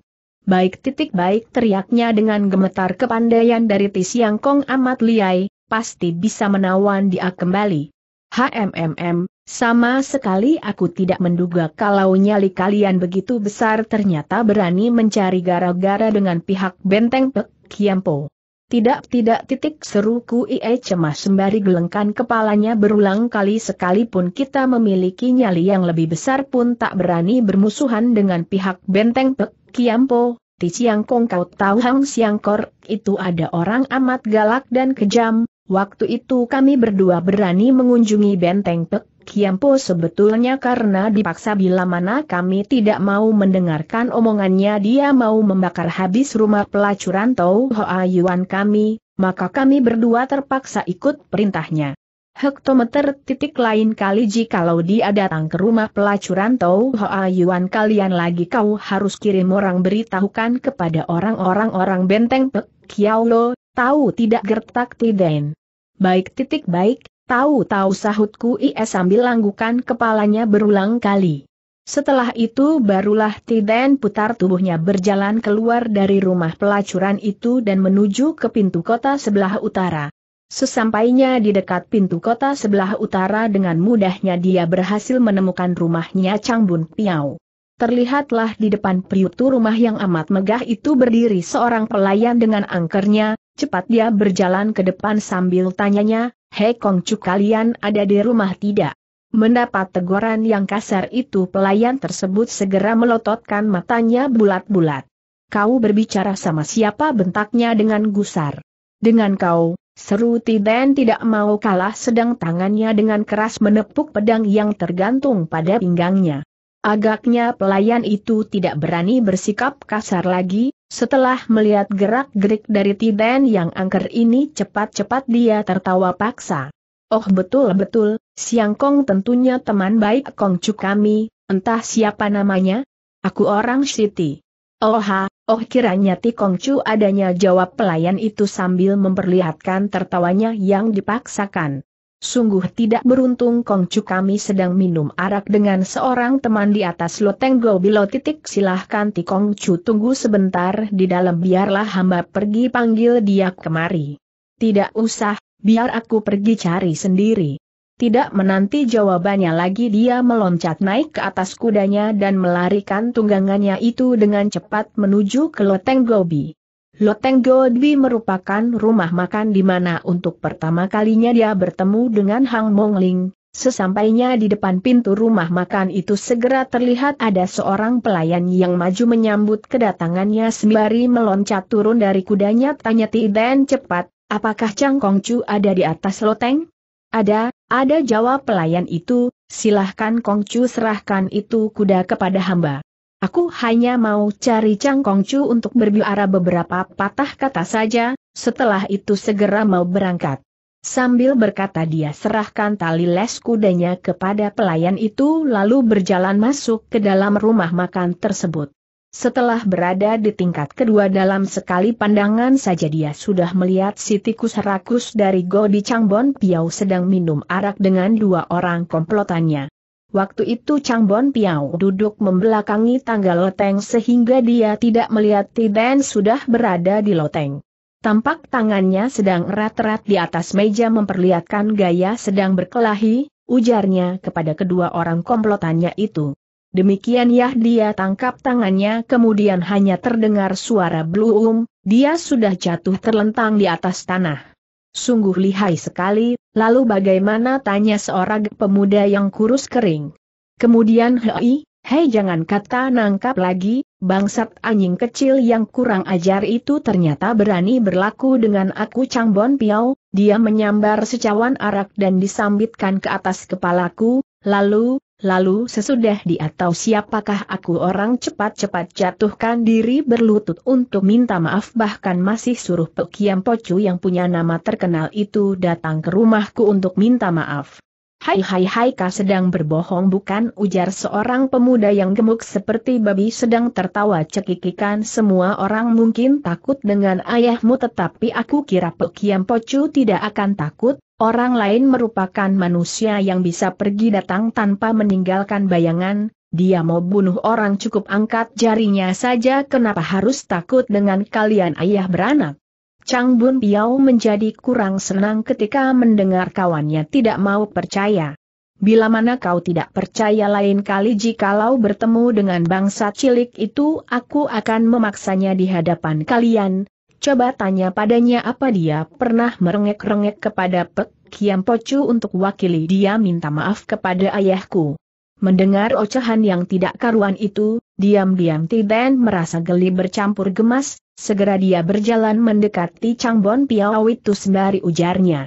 Baik titik baik teriaknya dengan gemetar kepandaian dari Tisiang Kong amat liai, pasti bisa menawan dia kembali. HMMM, sama sekali aku tidak menduga kalau nyali kalian begitu besar ternyata berani mencari gara-gara dengan pihak benteng Pek Kiampo. Tidak tidak titik seruku Ie cemas sembari gelengkan kepalanya berulang kali sekalipun kita memiliki nyali yang lebih besar pun tak berani bermusuhan dengan pihak benteng Pek Kiampo, Ti Kong kau tahu Hang Siangkor, itu ada orang amat galak dan kejam, waktu itu kami berdua berani mengunjungi benteng Pek Kiampo sebetulnya karena dipaksa bila mana kami tidak mau mendengarkan omongannya dia mau membakar habis rumah pelacuran Tau Hoa Yuan kami, maka kami berdua terpaksa ikut perintahnya hektometer titik lain kali jikalau dia datang ke rumah pelacuran Tau Hoa Yuan kalian lagi kau harus kirim orang beritahukan kepada orang-orang orang benteng Pek Kiao Lo, tahu tidak gertak tiden. Baik titik baik, tahu-tahu sahutku ia sambil langgukan kepalanya berulang kali. Setelah itu barulah Tiden putar tubuhnya berjalan keluar dari rumah pelacuran itu dan menuju ke pintu kota sebelah utara. Sesampainya di dekat pintu kota sebelah utara dengan mudahnya dia berhasil menemukan rumahnya Changbun Piao. Terlihatlah di depan priutu rumah yang amat megah itu berdiri seorang pelayan dengan angkernya, cepat dia berjalan ke depan sambil tanyanya, Hei Kongcu kalian ada di rumah tidak? Mendapat teguran yang kasar itu pelayan tersebut segera melototkan matanya bulat-bulat. Kau berbicara sama siapa bentaknya dengan gusar. Dengan kau, Seru Tiden tidak mau kalah sedang tangannya dengan keras menepuk pedang yang tergantung pada pinggangnya. Agaknya pelayan itu tidak berani bersikap kasar lagi, setelah melihat gerak-gerik dari Tiden yang angker ini cepat-cepat dia tertawa paksa. Oh betul-betul, Siang Kong tentunya teman baik Kong kami, entah siapa namanya? Aku orang Siti. Oh ha, Oh kiranya Tikong Chu adanya jawab pelayan itu sambil memperlihatkan tertawanya yang dipaksakan. Sungguh tidak beruntung Kongcu kami sedang minum arak dengan seorang teman di atas loteng gobilo titik silahkan Ti Chu tunggu sebentar di dalam biarlah hamba pergi panggil dia kemari. Tidak usah, biar aku pergi cari sendiri. Tidak menanti jawabannya lagi dia meloncat naik ke atas kudanya dan melarikan tunggangannya itu dengan cepat menuju ke Loteng Gobi. Loteng Gobi merupakan rumah makan di mana untuk pertama kalinya dia bertemu dengan Hang Mongling. Sesampainya di depan pintu rumah makan itu segera terlihat ada seorang pelayan yang maju menyambut kedatangannya sembari meloncat turun dari kudanya tanya Ti dan cepat, apakah Chang Kong Chu ada di atas loteng? Ada, ada jawab pelayan itu, silahkan Kongcu serahkan itu kuda kepada hamba. Aku hanya mau cari Chang Kongcu untuk berbiara beberapa patah kata saja, setelah itu segera mau berangkat. Sambil berkata dia serahkan tali les kudanya kepada pelayan itu lalu berjalan masuk ke dalam rumah makan tersebut. Setelah berada di tingkat kedua dalam sekali pandangan saja dia sudah melihat si tikus rakus dari Godi Changbon Piau sedang minum arak dengan dua orang komplotannya. Waktu itu Changbon Piau duduk membelakangi tangga loteng sehingga dia tidak melihat Tiden sudah berada di loteng. Tampak tangannya sedang erat-erat di atas meja memperlihatkan gaya sedang berkelahi, ujarnya kepada kedua orang komplotannya itu. Demikian dia tangkap tangannya kemudian hanya terdengar suara belum, dia sudah jatuh terlentang di atas tanah. Sungguh lihai sekali, lalu bagaimana tanya seorang pemuda yang kurus kering. Kemudian hei, hei jangan kata nangkap lagi, bangsat anjing kecil yang kurang ajar itu ternyata berani berlaku dengan aku Changbon Piao, dia menyambar secawan arak dan disambitkan ke atas kepalaku, lalu, lalu sesudah dia tahu siapakah aku orang cepat-cepat jatuhkan diri berlutut untuk minta maaf bahkan masih suruh Pekiam Pocu yang punya nama terkenal itu datang ke rumahku untuk minta maaf. Hai hai hai kau sedang berbohong bukan ujar seorang pemuda yang gemuk seperti babi sedang tertawa cekikikan semua orang mungkin takut dengan ayahmu tetapi aku kira Pekiam Pocu tidak akan takut, Orang lain merupakan manusia yang bisa pergi datang tanpa meninggalkan bayangan, dia mau bunuh orang cukup angkat jarinya saja kenapa harus takut dengan kalian ayah beranak. Chang Bun Piao menjadi kurang senang ketika mendengar kawannya tidak mau percaya. Bila mana kau tidak percaya lain kali jikalau bertemu dengan bangsa cilik itu aku akan memaksanya di hadapan kalian, coba tanya padanya apa dia pernah merengek-rengek kepada Pek Kiam Pocu untuk wakili dia minta maaf kepada ayahku. Mendengar ocehan yang tidak karuan itu, diam-diam Tiden merasa geli bercampur gemas, segera dia berjalan mendekati Changbon Piao itu sembari ujarnya.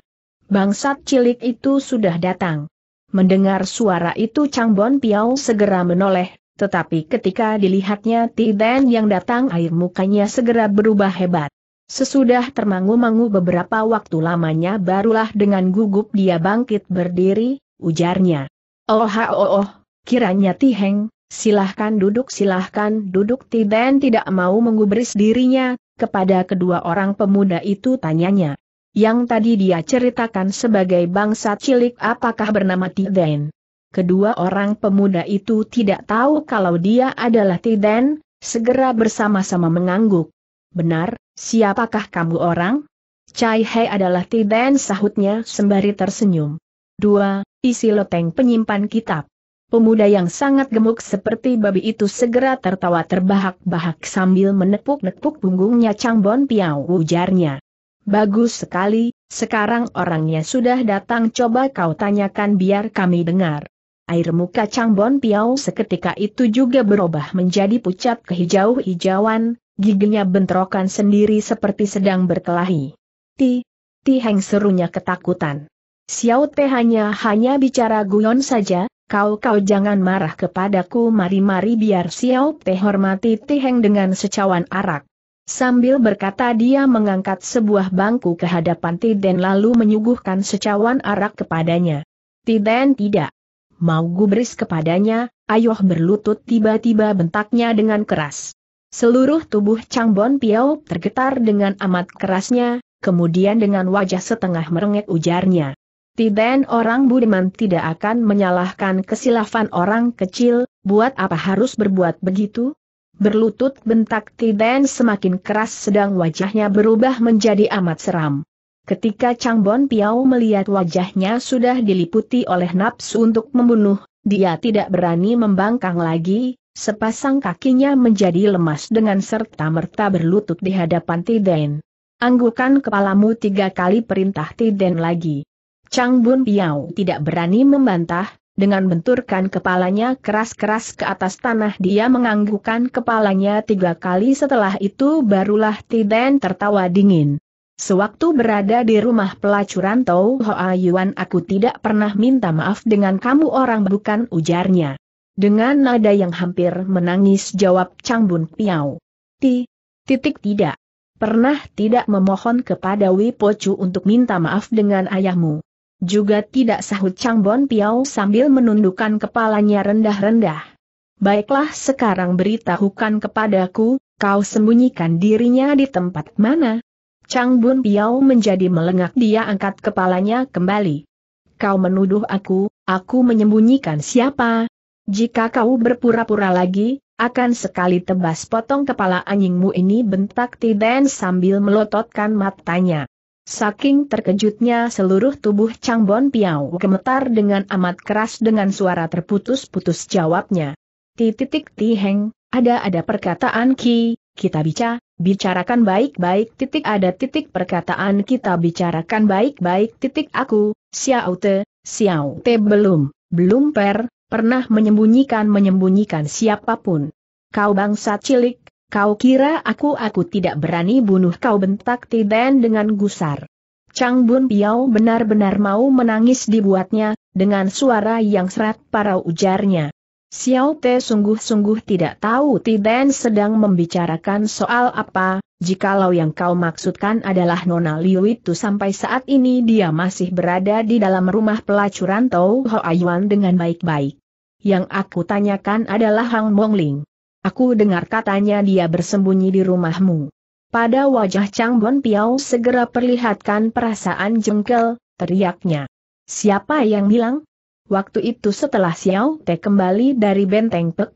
Bangsat cilik itu sudah datang. Mendengar suara itu Changbon Piao segera menoleh tetapi ketika dilihatnya Tiden yang datang air mukanya segera berubah hebat. Sesudah termangu-mangu beberapa waktu lamanya barulah dengan gugup dia bangkit berdiri, ujarnya. Oh ha oh oh, kiranya Tiheng, silahkan duduk silahkan duduk Tiben tidak mau mengubris dirinya, kepada kedua orang pemuda itu tanyanya. Yang tadi dia ceritakan sebagai bangsa cilik apakah bernama Tiden. Kedua orang pemuda itu tidak tahu kalau dia adalah Tiden, segera bersama-sama mengangguk benar, siapakah kamu orang? cai He adalah Tiden sahutnya sembari tersenyum. Dua, isi loteng penyimpan kitab. Pemuda yang sangat gemuk seperti babi itu segera tertawa terbahak-bahak sambil menepuk-nepuk punggungnya Changbon Piao ujarnya. Bagus sekali, sekarang orangnya sudah datang coba kau tanyakan biar kami dengar. Air muka Changbon Piao seketika itu juga berubah menjadi pucat kehijau-hijauan, giginya bentrokan sendiri seperti sedang berkelahi. Ti, Ti Heng serunya ketakutan. Xiao Te hanya hanya bicara guyon saja, kau-kau jangan marah kepadaku mari-mari biar Xiao Te hormati Ti Heng dengan secawan arak. Sambil berkata dia mengangkat sebuah bangku ke hadapan Den lalu menyuguhkan secawan arak kepadanya. Ti Den tidak. Mau gubris kepadanya, ayoh berlutut tiba-tiba bentaknya dengan keras. Seluruh tubuh Chang Bon Piao tergetar dengan amat kerasnya, kemudian dengan wajah setengah merengek ujarnya. Tiden orang budiman tidak akan menyalahkan kesilapan orang kecil, buat apa harus berbuat begitu? Berlutut bentak Tiden semakin keras sedang wajahnya berubah menjadi amat seram. Ketika Chang Bon Piao melihat wajahnya sudah diliputi oleh nafsu untuk membunuh, dia tidak berani membangkang lagi, Sepasang kakinya menjadi lemas dengan serta-merta berlutut di hadapan Tiden. Anggukan kepalamu tiga kali perintah Tiden lagi. Chang Bun Piao tidak berani membantah, dengan benturkan kepalanya keras-keras ke atas tanah dia menganggukan kepalanya tiga kali setelah itu barulah Tiden tertawa dingin. Sewaktu berada di rumah pelacuran Tau Hoa Yuan aku tidak pernah minta maaf dengan kamu orang bukan ujarnya. Dengan nada yang hampir menangis jawab Chang Bun Piao. Ti, titik tidak. Pernah tidak memohon kepada Wipo Chu untuk minta maaf dengan ayahmu. Juga tidak sahut Chang Bun Piao sambil menundukkan kepalanya rendah-rendah. Baiklah sekarang beritahukan kepadaku, kau sembunyikan dirinya di tempat mana? Chang Bun Piao menjadi melengak dia angkat kepalanya kembali. Kau menuduh aku, aku menyembunyikan siapa, jika kau berpura-pura lagi, akan sekali tebas potong kepala anjingmu ini bentak Tiden sambil melototkan matanya. Saking terkejutnya seluruh tubuh Chang Bon Piao gemetar dengan amat keras dengan suara terputus-putus jawabnya. Titik tiheng, ada-ada perkataan ki, kita bicara, bicarakan baik-baik titik ada titik perkataan kita bicarakan baik-baik titik aku, Xiao Te, Xiao Te belum, belum per, pernah menyembunyikan-menyembunyikan siapapun. Kau bangsa cilik, kau kira aku aku tidak berani bunuh kau bentak Tiden dengan gusar. Chang Bun Piao benar-benar mau menangis dibuatnya, dengan suara yang serat parau ujarnya. Xiao Te sungguh-sungguh tidak tahu Tiden sedang membicarakan soal apa, jikalau yang kau maksudkan adalah Nona Liu itu sampai saat ini dia masih berada di dalam rumah pelacuran Tau Ho Ayuan dengan baik-baik yang aku tanyakan adalah Hang Mongling. Aku dengar katanya dia bersembunyi di rumahmu. Pada wajah Chang Bon Piao segera perlihatkan perasaan jengkel, teriaknya. Siapa yang bilang? Waktu itu setelah Xiao Te kembali dari benteng Pek,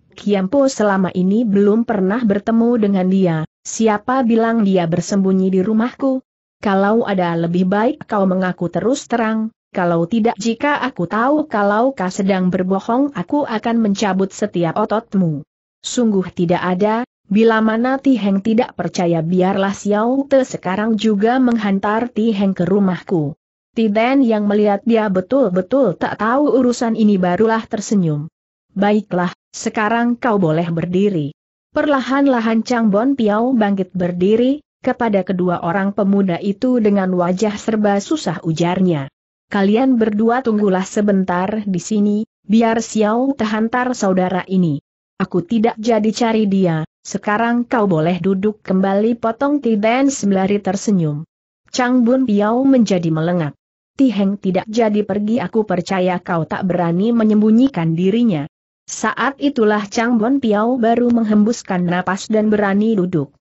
Po selama ini belum pernah bertemu dengan dia, siapa bilang dia bersembunyi di rumahku? Kalau ada lebih baik kau mengaku terus terang, kalau tidak jika aku tahu kalau kau sedang berbohong aku akan mencabut setiap ototmu. Sungguh tidak ada, bila mana Ti Heng tidak percaya biarlah Xiao Te sekarang juga menghantar Ti Heng ke rumahku. Tiden yang melihat dia betul-betul tak tahu urusan ini barulah tersenyum. Baiklah, sekarang kau boleh berdiri. Perlahan-lahan Chang Bon Piao bangkit berdiri, kepada kedua orang pemuda itu dengan wajah serba susah ujarnya kalian berdua tunggulah sebentar di sini, biar Xiao terhantar saudara ini. Aku tidak jadi cari dia, sekarang kau boleh duduk kembali potong Tiden sembari tersenyum. Chang Bun Piao menjadi melengak. Tiheng tidak jadi pergi aku percaya kau tak berani menyembunyikan dirinya. Saat itulah Chang Bun Piao baru menghembuskan napas dan berani duduk.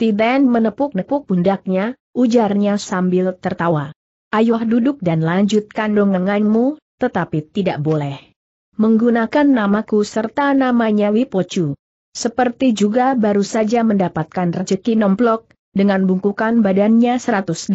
Tiden menepuk-nepuk pundaknya, ujarnya sambil tertawa. Ayo duduk dan lanjutkan dongenganmu, tetapi tidak boleh. Menggunakan namaku serta namanya Wipocu. Seperti juga baru saja mendapatkan rezeki nomplok, dengan bungkukan badannya 180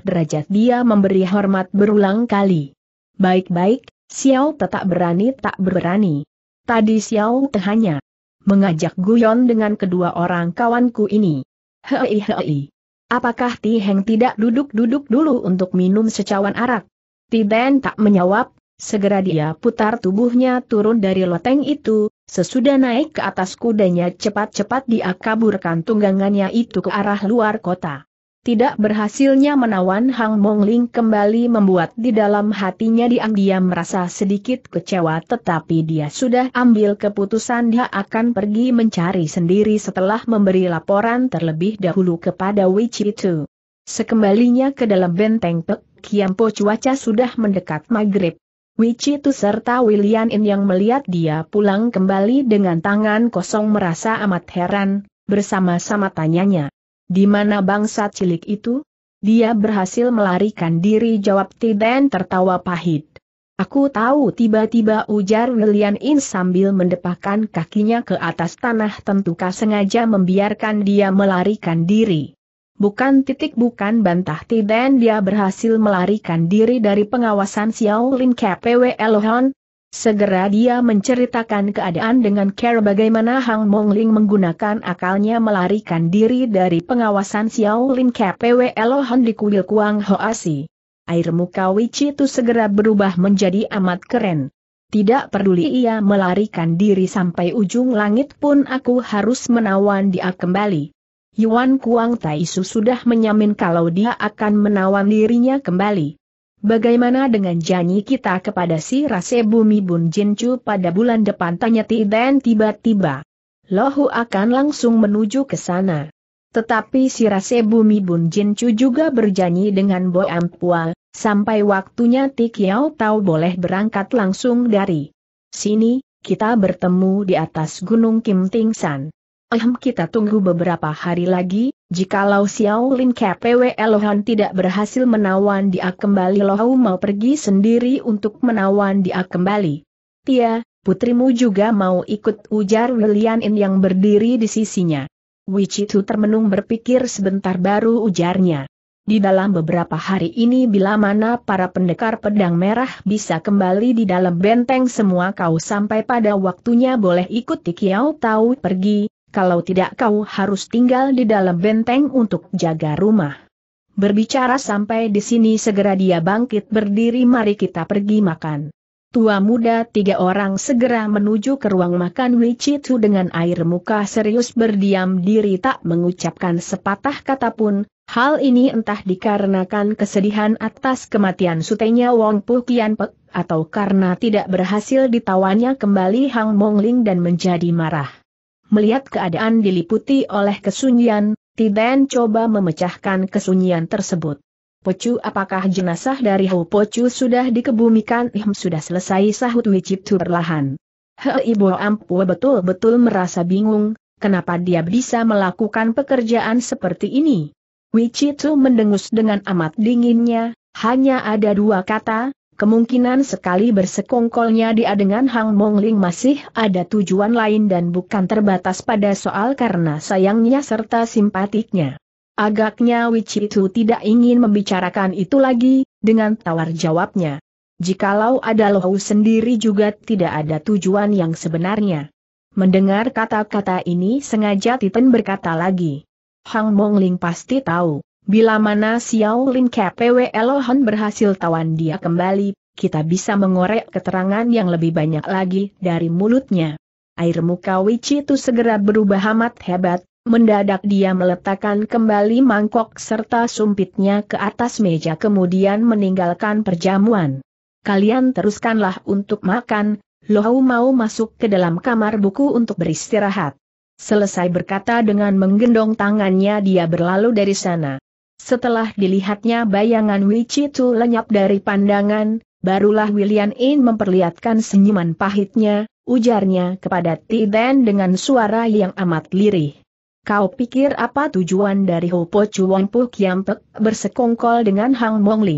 derajat dia memberi hormat berulang kali. Baik-baik, Xiao tak berani tak berani. Tadi Xiao hanya mengajak guyon dengan kedua orang kawanku ini. Hei hei. Apakah Ti Heng tidak duduk-duduk dulu untuk minum secawan arak? Ti Ben tak menjawab, segera dia putar tubuhnya turun dari loteng itu, sesudah naik ke atas kudanya cepat-cepat dia kaburkan tunggangannya itu ke arah luar kota. Tidak berhasilnya menawan Hang Mong Ling kembali membuat di dalam hatinya diam-diam merasa sedikit kecewa tetapi dia sudah ambil keputusan dia akan pergi mencari sendiri setelah memberi laporan terlebih dahulu kepada Wei Tu. Sekembalinya ke dalam benteng Pek Po cuaca sudah mendekat maghrib. Tu serta William In yang melihat dia pulang kembali dengan tangan kosong merasa amat heran, bersama-sama tanyanya di mana bangsa cilik itu? Dia berhasil melarikan diri jawab Tiden tertawa pahit. Aku tahu tiba-tiba ujar William In sambil mendepakan kakinya ke atas tanah tentukah sengaja membiarkan dia melarikan diri. Bukan titik bukan bantah Tiden dia berhasil melarikan diri dari pengawasan Xiao Lin KPW Elohon, Segera dia menceritakan keadaan dengan care bagaimana Hang Ling menggunakan akalnya melarikan diri dari pengawasan Xiao Lin KPW Elohan di kuil Kuang Hoasi. Air muka Wichi itu segera berubah menjadi amat keren. Tidak peduli ia melarikan diri sampai ujung langit pun aku harus menawan dia kembali. Yuan Kuang Taisu sudah menyamin kalau dia akan menawan dirinya kembali. Bagaimana dengan janji kita kepada si Rase Bumi Bun Jinchu pada bulan depan tanya Tiden tiba-tiba. Lohu akan langsung menuju ke sana. Tetapi si Rase Bumi Bun Jinchu juga berjanji dengan Bo Ampua, sampai waktunya Tikiao Tau boleh berangkat langsung dari sini, kita bertemu di atas Gunung Kim Ting San. Ehm kita tunggu beberapa hari lagi, jikalau Xiao Lin KPW Elohan tidak berhasil menawan dia kembali Lohau mau pergi sendiri untuk menawan dia kembali. Tia, putrimu juga mau ikut ujar William In yang berdiri di sisinya. Wichitu termenung berpikir sebentar baru ujarnya. Di dalam beberapa hari ini bila mana para pendekar pedang merah bisa kembali di dalam benteng semua kau sampai pada waktunya boleh ikut Tikiau tahu pergi, kalau tidak kau harus tinggal di dalam benteng untuk jaga rumah. Berbicara sampai di sini segera dia bangkit berdiri mari kita pergi makan. Tua muda tiga orang segera menuju ke ruang makan Wichitu dengan air muka serius berdiam diri tak mengucapkan sepatah kata pun, Hal ini entah dikarenakan kesedihan atas kematian sutenya Wong Pu Kian Pek, atau karena tidak berhasil ditawannya kembali Hang Mongling dan menjadi marah melihat keadaan diliputi oleh kesunyian, Tiden coba memecahkan kesunyian tersebut. Pocu apakah jenazah dari Hu Pocu sudah dikebumikan? Ihm sudah selesai sahut Tu perlahan. Hei, Ibu Ampu betul-betul merasa bingung, kenapa dia bisa melakukan pekerjaan seperti ini. Tu mendengus dengan amat dinginnya, hanya ada dua kata, Kemungkinan sekali bersekongkolnya dia dengan Hang Mongling masih ada tujuan lain dan bukan terbatas pada soal karena sayangnya serta simpatiknya. Agaknya itu tidak ingin membicarakan itu lagi, dengan tawar jawabnya. Jikalau ada Lohu sendiri juga tidak ada tujuan yang sebenarnya. Mendengar kata-kata ini sengaja Titan berkata lagi. Hang Mongling pasti tahu. Bila mana Xiao Lin KPW Elohon berhasil tawan dia kembali, kita bisa mengorek keterangan yang lebih banyak lagi dari mulutnya. Air muka Wichi itu segera berubah amat hebat, mendadak dia meletakkan kembali mangkok serta sumpitnya ke atas meja kemudian meninggalkan perjamuan. Kalian teruskanlah untuk makan, Lohau mau masuk ke dalam kamar buku untuk beristirahat. Selesai berkata dengan menggendong tangannya dia berlalu dari sana. Setelah dilihatnya bayangan Tu lenyap dari pandangan, barulah William In memperlihatkan senyuman pahitnya, ujarnya kepada Tiden dengan suara yang amat lirih. Kau pikir apa tujuan dari Hopo Chuan Pu Kiam bersekongkol dengan Hang Mong Ti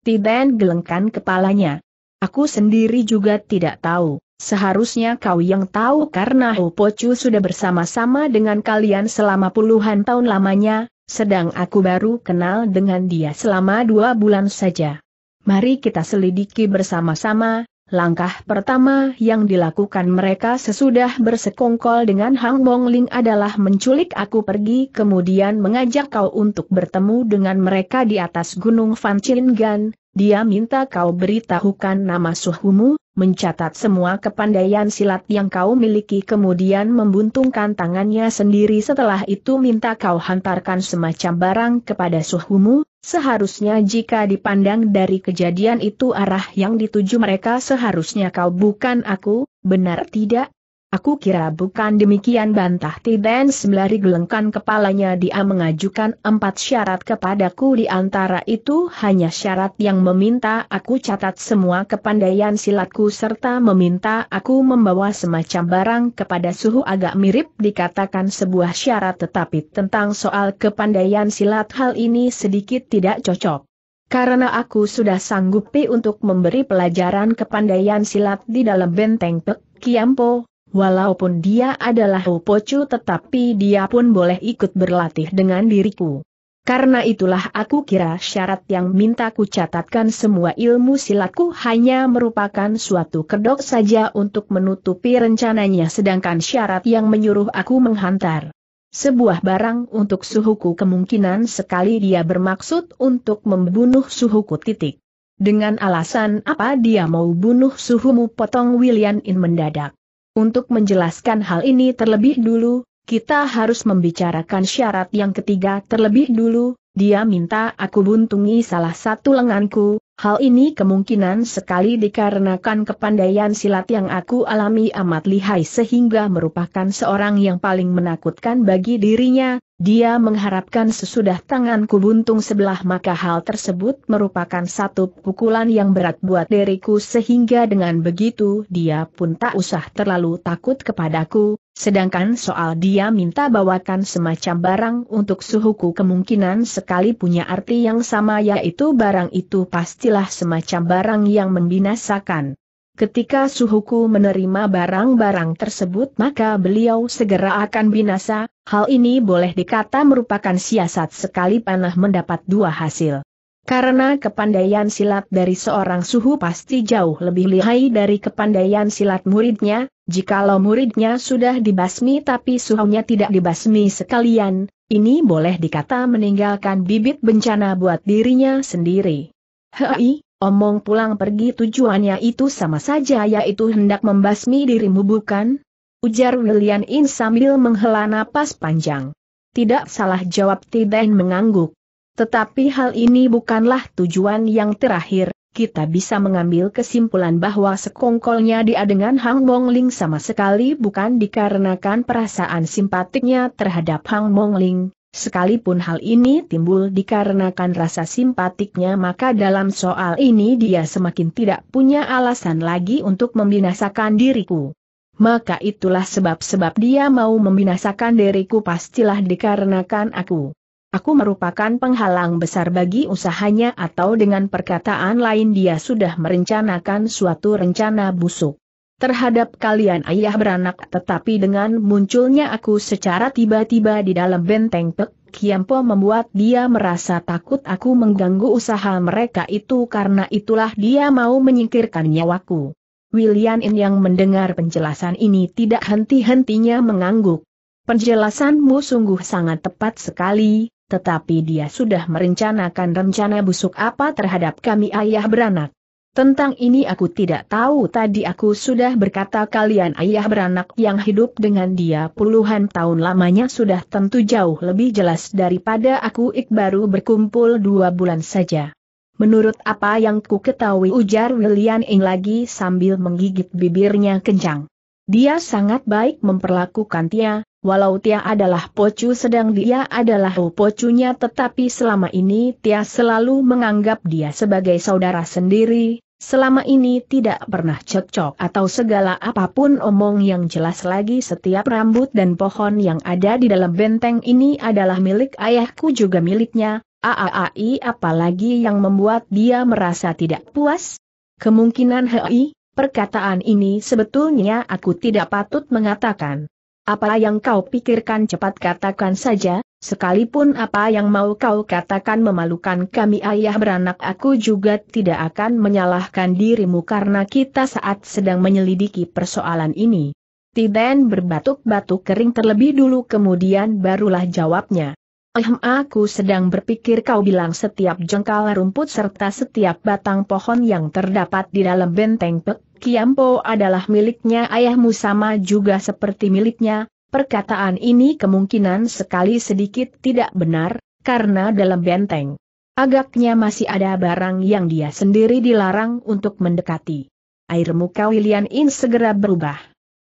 Tiden gelengkan kepalanya. Aku sendiri juga tidak tahu, seharusnya kau yang tahu karena Hopo Chu sudah bersama-sama dengan kalian selama puluhan tahun lamanya, sedang aku baru kenal dengan dia selama dua bulan saja. Mari kita selidiki bersama-sama, langkah pertama yang dilakukan mereka sesudah bersekongkol dengan Hang Bong Ling adalah menculik aku pergi kemudian mengajak kau untuk bertemu dengan mereka di atas Gunung Fan Gan, dia minta kau beritahukan nama suhumu, mencatat semua kepandaian silat yang kau miliki kemudian membuntungkan tangannya sendiri setelah itu minta kau hantarkan semacam barang kepada suhumu, seharusnya jika dipandang dari kejadian itu arah yang dituju mereka seharusnya kau bukan aku, benar tidak? Aku kira bukan demikian bantah Tiden sembari gelengkan kepalanya dia mengajukan empat syarat kepadaku di antara itu hanya syarat yang meminta aku catat semua kepandaian silatku serta meminta aku membawa semacam barang kepada suhu agak mirip dikatakan sebuah syarat tetapi tentang soal kepandaian silat hal ini sedikit tidak cocok. Karena aku sudah sanggupi untuk memberi pelajaran kepandaian silat di dalam benteng Pek Kiampo, Walaupun dia adalah Upocu tetapi dia pun boleh ikut berlatih dengan diriku. Karena itulah aku kira syarat yang minta ku catatkan semua ilmu silatku hanya merupakan suatu kedok saja untuk menutupi rencananya sedangkan syarat yang menyuruh aku menghantar sebuah barang untuk suhuku kemungkinan sekali dia bermaksud untuk membunuh suhuku titik. Dengan alasan apa dia mau bunuh suhumu potong William In mendadak. Untuk menjelaskan hal ini terlebih dulu, kita harus membicarakan syarat yang ketiga terlebih dulu, dia minta aku buntungi salah satu lenganku, hal ini kemungkinan sekali dikarenakan kepandaian silat yang aku alami amat lihai sehingga merupakan seorang yang paling menakutkan bagi dirinya, dia mengharapkan sesudah tanganku buntung sebelah maka hal tersebut merupakan satu pukulan yang berat buat diriku sehingga dengan begitu dia pun tak usah terlalu takut kepadaku, sedangkan soal dia minta bawakan semacam barang untuk suhuku kemungkinan sekali punya arti yang sama yaitu barang itu pastilah semacam barang yang membinasakan. Ketika suhuku menerima barang-barang tersebut maka beliau segera akan binasa, hal ini boleh dikata merupakan siasat sekali panah mendapat dua hasil. Karena kepandaian silat dari seorang suhu pasti jauh lebih lihai dari kepandaian silat muridnya, jikalau muridnya sudah dibasmi tapi suhunya tidak dibasmi sekalian, ini boleh dikata meninggalkan bibit bencana buat dirinya sendiri. Hei, Omong pulang pergi tujuannya itu sama saja yaitu hendak membasmi dirimu bukan? Ujar William In sambil menghela napas panjang. Tidak salah jawab Tiden mengangguk. Tetapi hal ini bukanlah tujuan yang terakhir, kita bisa mengambil kesimpulan bahwa sekongkolnya dia dengan Hang Mong Ling sama sekali bukan dikarenakan perasaan simpatiknya terhadap Hang Mong Ling. Sekalipun hal ini timbul dikarenakan rasa simpatiknya maka dalam soal ini dia semakin tidak punya alasan lagi untuk membinasakan diriku. Maka itulah sebab-sebab dia mau membinasakan diriku pastilah dikarenakan aku. Aku merupakan penghalang besar bagi usahanya atau dengan perkataan lain dia sudah merencanakan suatu rencana busuk terhadap kalian ayah beranak tetapi dengan munculnya aku secara tiba-tiba di dalam benteng Pek Kiampo membuat dia merasa takut aku mengganggu usaha mereka itu karena itulah dia mau menyingkirkan nyawaku. William In yang mendengar penjelasan ini tidak henti-hentinya mengangguk. Penjelasanmu sungguh sangat tepat sekali, tetapi dia sudah merencanakan rencana busuk apa terhadap kami ayah beranak. Tentang ini aku tidak tahu tadi aku sudah berkata kalian ayah beranak yang hidup dengan dia puluhan tahun lamanya sudah tentu jauh lebih jelas daripada aku ik baru berkumpul dua bulan saja. Menurut apa yang ku ketahui ujar William Ing lagi sambil menggigit bibirnya kencang. Dia sangat baik memperlakukan Tia, walau Tia adalah pocu sedang dia adalah pocunya tetapi selama ini Tia selalu menganggap dia sebagai saudara sendiri, Selama ini tidak pernah cekcok atau segala apapun omong yang jelas lagi setiap rambut dan pohon yang ada di dalam benteng ini adalah milik ayahku juga miliknya, AAAI apalagi yang membuat dia merasa tidak puas? Kemungkinan hei, perkataan ini sebetulnya aku tidak patut mengatakan. Apa yang kau pikirkan cepat katakan saja, Sekalipun apa yang mau kau katakan memalukan kami ayah beranak aku juga tidak akan menyalahkan dirimu karena kita saat sedang menyelidiki persoalan ini. Tiden berbatuk-batuk kering terlebih dulu kemudian barulah jawabnya. Ehm aku sedang berpikir kau bilang setiap jengkal rumput serta setiap batang pohon yang terdapat di dalam benteng Pek Kiampo adalah miliknya ayahmu sama juga seperti miliknya, Perkataan ini kemungkinan sekali sedikit tidak benar, karena dalam benteng. Agaknya masih ada barang yang dia sendiri dilarang untuk mendekati. Air muka William In segera berubah.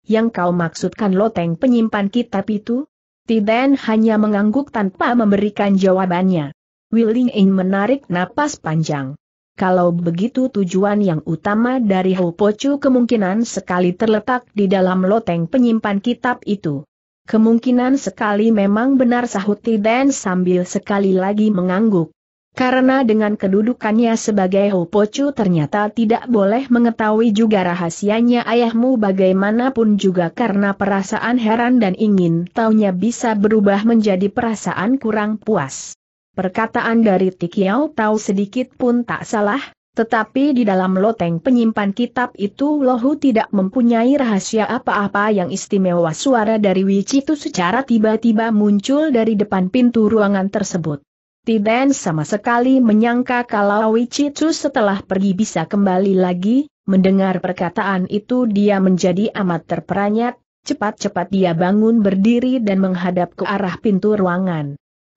Yang kau maksudkan loteng penyimpan kitab itu? Tiden hanya mengangguk tanpa memberikan jawabannya. Willing In menarik napas panjang. Kalau begitu tujuan yang utama dari Hopochu kemungkinan sekali terletak di dalam loteng penyimpan kitab itu. Kemungkinan sekali memang benar sahut Tiden sambil sekali lagi mengangguk. Karena dengan kedudukannya sebagai Hopocu ternyata tidak boleh mengetahui juga rahasianya ayahmu bagaimanapun juga karena perasaan heran dan ingin taunya bisa berubah menjadi perasaan kurang puas. Perkataan dari Tikiao tahu sedikit pun tak salah, tetapi di dalam loteng penyimpan kitab itu Lohu tidak mempunyai rahasia apa-apa yang istimewa suara dari itu secara tiba-tiba muncul dari depan pintu ruangan tersebut. Tiden sama sekali menyangka kalau Wicitu setelah pergi bisa kembali lagi, mendengar perkataan itu dia menjadi amat terperanyat, cepat-cepat dia bangun berdiri dan menghadap ke arah pintu ruangan.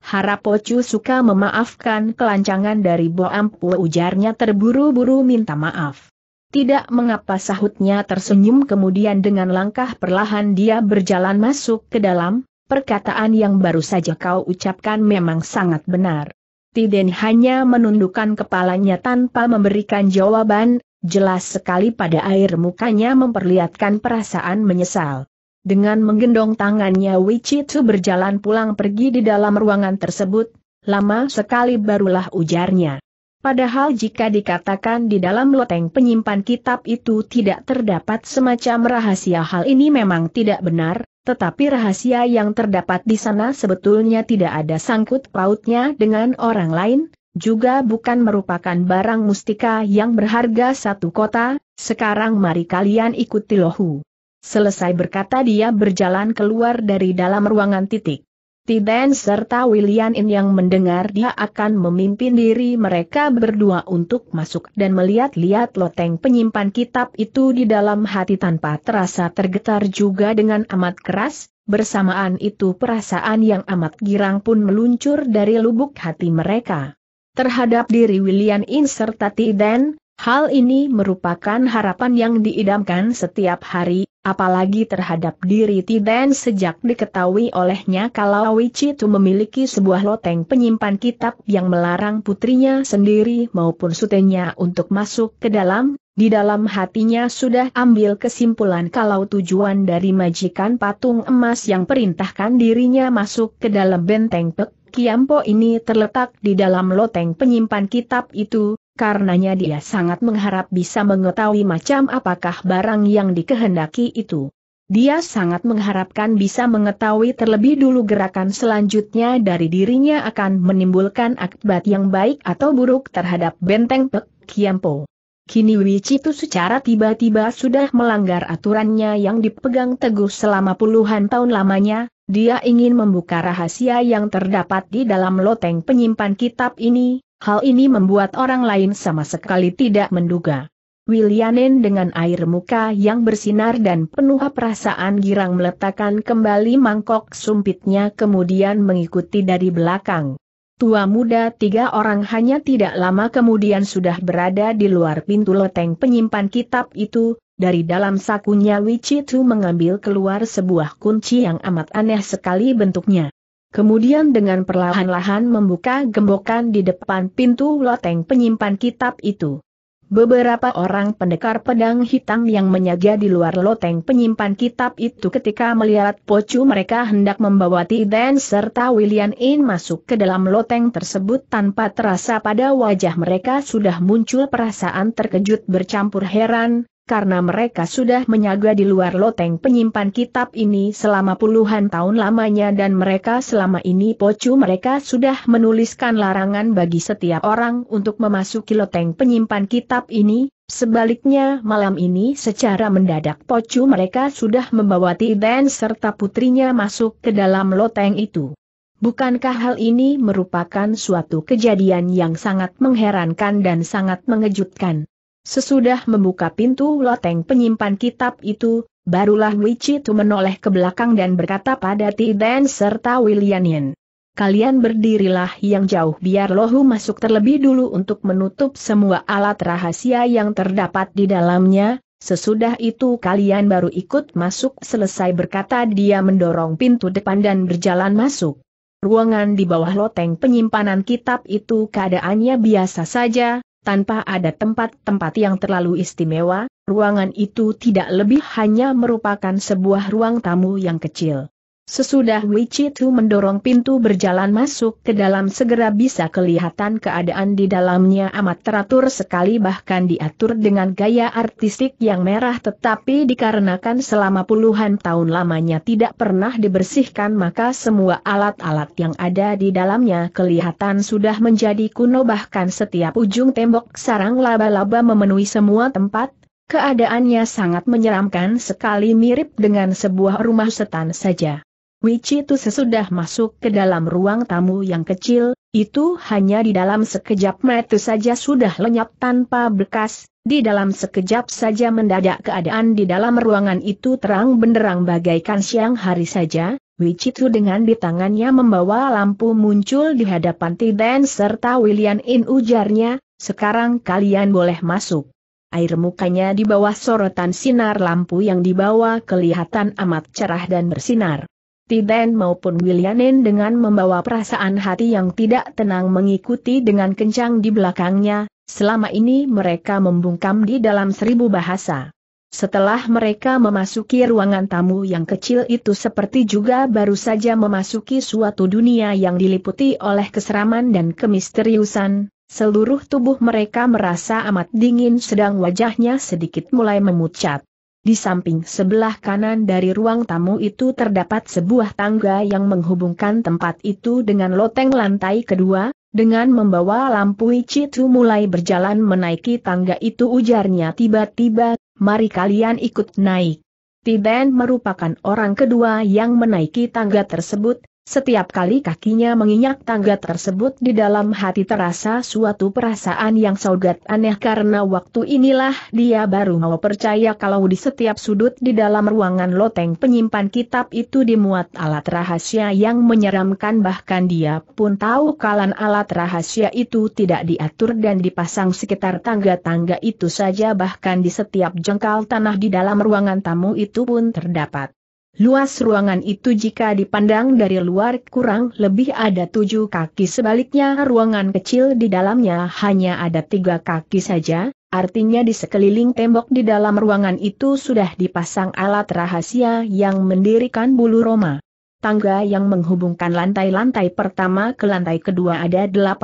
Harap Pocu suka memaafkan kelancangan dari Boampu ujarnya terburu-buru minta maaf. Tidak mengapa sahutnya tersenyum kemudian dengan langkah perlahan dia berjalan masuk ke dalam, perkataan yang baru saja kau ucapkan memang sangat benar. Tiden hanya menundukkan kepalanya tanpa memberikan jawaban, jelas sekali pada air mukanya memperlihatkan perasaan menyesal. Dengan menggendong tangannya Wichitsu berjalan pulang pergi di dalam ruangan tersebut, lama sekali barulah ujarnya. Padahal jika dikatakan di dalam loteng penyimpan kitab itu tidak terdapat semacam rahasia hal ini memang tidak benar, tetapi rahasia yang terdapat di sana sebetulnya tidak ada sangkut pautnya dengan orang lain, juga bukan merupakan barang mustika yang berharga satu kota, sekarang mari kalian ikuti lohu. Selesai berkata dia berjalan keluar dari dalam ruangan titik. Tiden serta William In yang mendengar dia akan memimpin diri mereka berdua untuk masuk dan melihat-lihat loteng penyimpan kitab itu di dalam hati tanpa terasa tergetar juga dengan amat keras, bersamaan itu perasaan yang amat girang pun meluncur dari lubuk hati mereka. Terhadap diri William In serta Tiden, Hal ini merupakan harapan yang diidamkan setiap hari, apalagi terhadap diri Tiden sejak diketahui olehnya kalau itu memiliki sebuah loteng penyimpan kitab yang melarang putrinya sendiri maupun sutenya untuk masuk ke dalam, di dalam hatinya sudah ambil kesimpulan kalau tujuan dari majikan patung emas yang perintahkan dirinya masuk ke dalam benteng Pek Kiampo ini terletak di dalam loteng penyimpan kitab itu, karenanya dia sangat mengharap bisa mengetahui macam apakah barang yang dikehendaki itu. Dia sangat mengharapkan bisa mengetahui terlebih dulu gerakan selanjutnya dari dirinya akan menimbulkan akibat yang baik atau buruk terhadap benteng Pek Kiampo. Kini Wichitu secara tiba-tiba sudah melanggar aturannya yang dipegang teguh selama puluhan tahun lamanya, dia ingin membuka rahasia yang terdapat di dalam loteng penyimpan kitab ini, Hal ini membuat orang lain sama sekali tidak menduga. Wilianen dengan air muka yang bersinar dan penuh perasaan girang meletakkan kembali mangkok sumpitnya kemudian mengikuti dari belakang. Tua muda tiga orang hanya tidak lama kemudian sudah berada di luar pintu loteng penyimpan kitab itu, dari dalam sakunya Wichitu mengambil keluar sebuah kunci yang amat aneh sekali bentuknya. Kemudian dengan perlahan-lahan membuka gembokan di depan pintu loteng penyimpan kitab itu. Beberapa orang pendekar pedang hitam yang menyaga di luar loteng penyimpan kitab itu ketika melihat pocu mereka hendak membawa Tiden serta William In masuk ke dalam loteng tersebut tanpa terasa pada wajah mereka sudah muncul perasaan terkejut bercampur heran, karena mereka sudah menyaga di luar loteng penyimpan kitab ini selama puluhan tahun lamanya dan mereka selama ini pocu mereka sudah menuliskan larangan bagi setiap orang untuk memasuki loteng penyimpan kitab ini, sebaliknya malam ini secara mendadak pocu mereka sudah membawa Tiden serta putrinya masuk ke dalam loteng itu. Bukankah hal ini merupakan suatu kejadian yang sangat mengherankan dan sangat mengejutkan? Sesudah membuka pintu loteng penyimpan kitab itu, barulah itu menoleh ke belakang dan berkata pada Tiden serta Wilianin. Kalian berdirilah yang jauh biar lohu masuk terlebih dulu untuk menutup semua alat rahasia yang terdapat di dalamnya, sesudah itu kalian baru ikut masuk selesai berkata dia mendorong pintu depan dan berjalan masuk. Ruangan di bawah loteng penyimpanan kitab itu keadaannya biasa saja, tanpa ada tempat-tempat yang terlalu istimewa, ruangan itu tidak lebih hanya merupakan sebuah ruang tamu yang kecil. Sesudah Tu mendorong pintu berjalan masuk ke dalam segera bisa kelihatan keadaan di dalamnya amat teratur sekali bahkan diatur dengan gaya artistik yang merah tetapi dikarenakan selama puluhan tahun lamanya tidak pernah dibersihkan maka semua alat-alat yang ada di dalamnya kelihatan sudah menjadi kuno bahkan setiap ujung tembok sarang laba-laba memenuhi semua tempat, keadaannya sangat menyeramkan sekali mirip dengan sebuah rumah setan saja. Wichi itu sesudah masuk ke dalam ruang tamu yang kecil, itu hanya di dalam sekejap metu saja sudah lenyap tanpa bekas, di dalam sekejap saja mendadak keadaan di dalam ruangan itu terang benderang bagaikan siang hari saja, Wichitu dengan di tangannya membawa lampu muncul di hadapan Tiden serta William In ujarnya, sekarang kalian boleh masuk. Air mukanya di bawah sorotan sinar lampu yang dibawa kelihatan amat cerah dan bersinar. Tiden maupun Wilianin dengan membawa perasaan hati yang tidak tenang mengikuti dengan kencang di belakangnya, selama ini mereka membungkam di dalam seribu bahasa. Setelah mereka memasuki ruangan tamu yang kecil itu seperti juga baru saja memasuki suatu dunia yang diliputi oleh keseraman dan kemisteriusan, seluruh tubuh mereka merasa amat dingin sedang wajahnya sedikit mulai memucat. Di samping sebelah kanan dari ruang tamu itu terdapat sebuah tangga yang menghubungkan tempat itu dengan loteng lantai kedua, dengan membawa lampu Icitu mulai berjalan menaiki tangga itu ujarnya tiba-tiba, mari kalian ikut naik. Tiben merupakan orang kedua yang menaiki tangga tersebut, setiap kali kakinya menginjak tangga tersebut di dalam hati terasa suatu perasaan yang saugat aneh karena waktu inilah dia baru mau percaya kalau di setiap sudut di dalam ruangan loteng penyimpan kitab itu dimuat alat rahasia yang menyeramkan bahkan dia pun tahu kalan alat rahasia itu tidak diatur dan dipasang sekitar tangga-tangga itu saja bahkan di setiap jengkal tanah di dalam ruangan tamu itu pun terdapat Luas ruangan itu jika dipandang dari luar kurang lebih ada tujuh kaki sebaliknya ruangan kecil di dalamnya hanya ada tiga kaki saja, artinya di sekeliling tembok di dalam ruangan itu sudah dipasang alat rahasia yang mendirikan bulu Roma. Tangga yang menghubungkan lantai-lantai pertama ke lantai kedua ada 18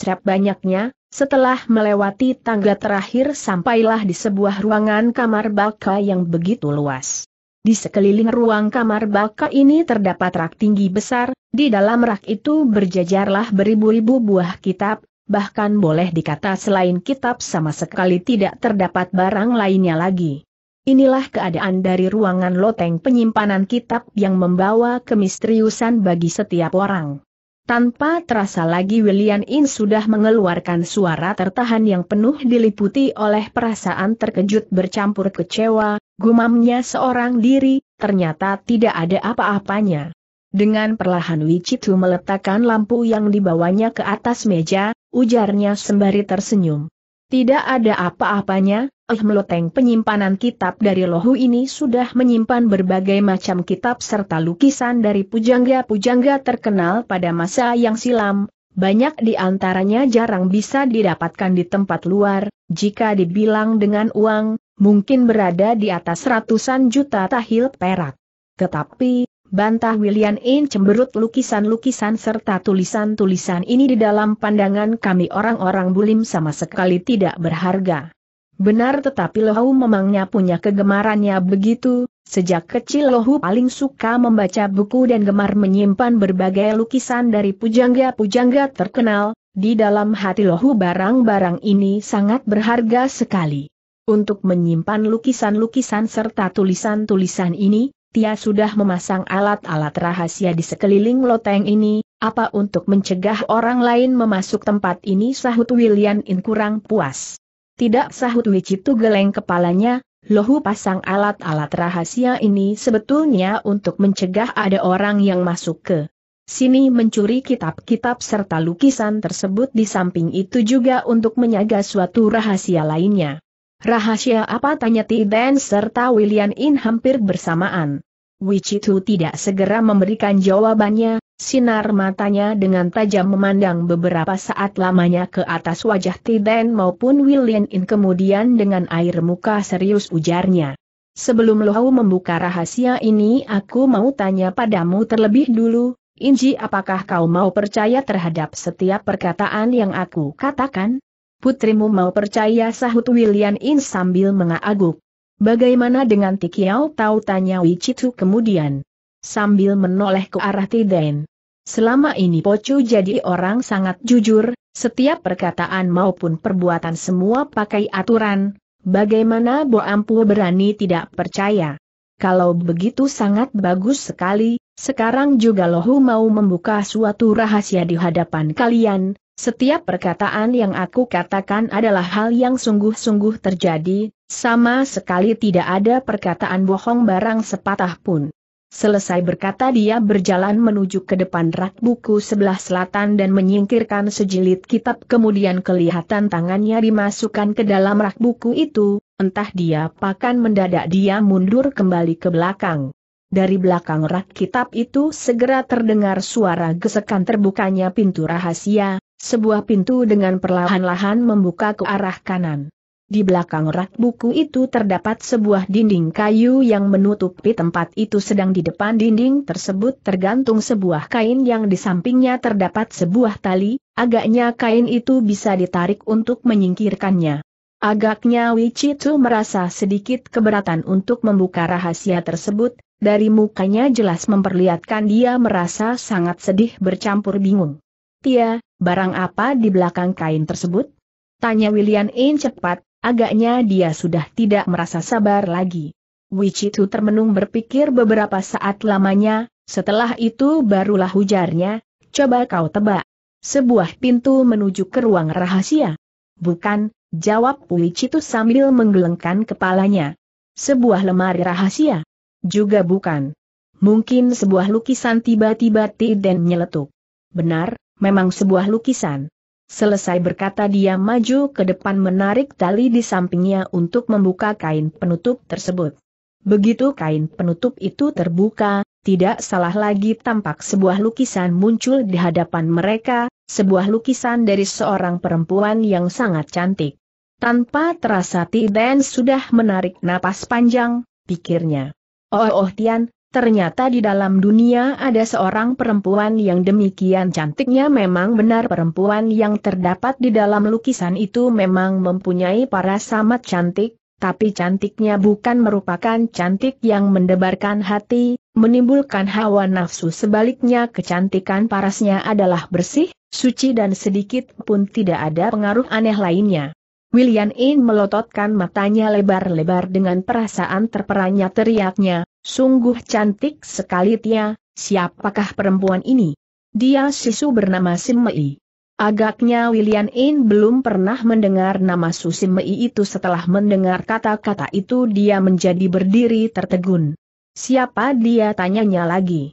trap banyaknya, setelah melewati tangga terakhir sampailah di sebuah ruangan kamar baka yang begitu luas. Di sekeliling ruang kamar baka ini terdapat rak tinggi besar, di dalam rak itu berjajarlah beribu-ribu buah kitab, bahkan boleh dikata selain kitab sama sekali tidak terdapat barang lainnya lagi. Inilah keadaan dari ruangan loteng penyimpanan kitab yang membawa kemisteriusan bagi setiap orang. Tanpa terasa lagi William In sudah mengeluarkan suara tertahan yang penuh diliputi oleh perasaan terkejut bercampur kecewa, gumamnya seorang diri, ternyata tidak ada apa-apanya. Dengan perlahan Wichitu meletakkan lampu yang dibawanya ke atas meja, ujarnya sembari tersenyum. Tidak ada apa-apanya, Eh meloteng penyimpanan kitab dari lohu ini sudah menyimpan berbagai macam kitab serta lukisan dari pujangga-pujangga terkenal pada masa yang silam, banyak di antaranya jarang bisa didapatkan di tempat luar, jika dibilang dengan uang, mungkin berada di atas ratusan juta tahil perak. Tetapi, bantah William In cemberut lukisan-lukisan serta tulisan-tulisan ini di dalam pandangan kami orang-orang bulim sama sekali tidak berharga. Benar tetapi Lohu memangnya punya kegemarannya begitu, sejak kecil Lohu paling suka membaca buku dan gemar menyimpan berbagai lukisan dari pujangga-pujangga terkenal, di dalam hati Lohu barang-barang ini sangat berharga sekali. Untuk menyimpan lukisan-lukisan serta tulisan-tulisan ini, Tia sudah memasang alat-alat rahasia di sekeliling loteng ini, apa untuk mencegah orang lain memasuk tempat ini sahut William In kurang puas. Tidak sahut Wicitu geleng kepalanya, Lohu pasang alat-alat rahasia ini sebetulnya untuk mencegah ada orang yang masuk ke sini mencuri kitab-kitab serta lukisan tersebut di samping itu juga untuk menyaga suatu rahasia lainnya. Rahasia apa tanya Tiden serta William In hampir bersamaan. Wichitu tidak segera memberikan jawabannya, Sinar matanya dengan tajam memandang beberapa saat lamanya ke atas wajah Tiden maupun William In kemudian dengan air muka serius ujarnya. Sebelum Lohau membuka rahasia ini aku mau tanya padamu terlebih dulu, Inji apakah kau mau percaya terhadap setiap perkataan yang aku katakan? Putrimu mau percaya sahut William In sambil mengaguk. Bagaimana dengan Tikiau tahu tanya Wichitu kemudian? sambil menoleh ke arah Tiden. Selama ini Pocu jadi orang sangat jujur, setiap perkataan maupun perbuatan semua pakai aturan, bagaimana Bo Ampu berani tidak percaya. Kalau begitu sangat bagus sekali, sekarang juga Lohu mau membuka suatu rahasia di hadapan kalian, setiap perkataan yang aku katakan adalah hal yang sungguh-sungguh terjadi, sama sekali tidak ada perkataan bohong barang sepatah pun. Selesai berkata dia berjalan menuju ke depan rak buku sebelah selatan dan menyingkirkan sejilid kitab kemudian kelihatan tangannya dimasukkan ke dalam rak buku itu, entah dia pakan mendadak dia mundur kembali ke belakang. Dari belakang rak kitab itu segera terdengar suara gesekan terbukanya pintu rahasia, sebuah pintu dengan perlahan-lahan membuka ke arah kanan. Di belakang rak buku itu terdapat sebuah dinding kayu yang menutupi tempat itu sedang di depan dinding tersebut tergantung sebuah kain yang di sampingnya terdapat sebuah tali, agaknya kain itu bisa ditarik untuk menyingkirkannya. Agaknya Wichitu merasa sedikit keberatan untuk membuka rahasia tersebut, dari mukanya jelas memperlihatkan dia merasa sangat sedih bercampur bingung. Tia, barang apa di belakang kain tersebut? Tanya William In cepat, Agaknya dia sudah tidak merasa sabar lagi. Wichitu termenung berpikir beberapa saat lamanya, setelah itu barulah hujarnya. coba kau tebak. Sebuah pintu menuju ke ruang rahasia. Bukan, jawab Wichitu sambil menggelengkan kepalanya. Sebuah lemari rahasia. Juga bukan. Mungkin sebuah lukisan tiba-tiba tiden meletup. Benar, memang sebuah lukisan. Selesai berkata dia maju ke depan menarik tali di sampingnya untuk membuka kain penutup tersebut. Begitu kain penutup itu terbuka, tidak salah lagi tampak sebuah lukisan muncul di hadapan mereka, sebuah lukisan dari seorang perempuan yang sangat cantik. Tanpa terasa Tiden sudah menarik napas panjang, pikirnya. Oh oh Tian, Ternyata di dalam dunia ada seorang perempuan yang demikian cantiknya memang benar perempuan yang terdapat di dalam lukisan itu memang mempunyai para samat cantik, tapi cantiknya bukan merupakan cantik yang mendebarkan hati, menimbulkan hawa nafsu sebaliknya kecantikan parasnya adalah bersih, suci dan sedikit pun tidak ada pengaruh aneh lainnya. William In melototkan matanya lebar-lebar dengan perasaan terperanya teriaknya, Sungguh cantik sekali Tia, siapakah perempuan ini? Dia Sisu bernama Simmei. Agaknya William In belum pernah mendengar nama Susimei itu setelah mendengar kata-kata itu dia menjadi berdiri tertegun. Siapa dia tanyanya lagi.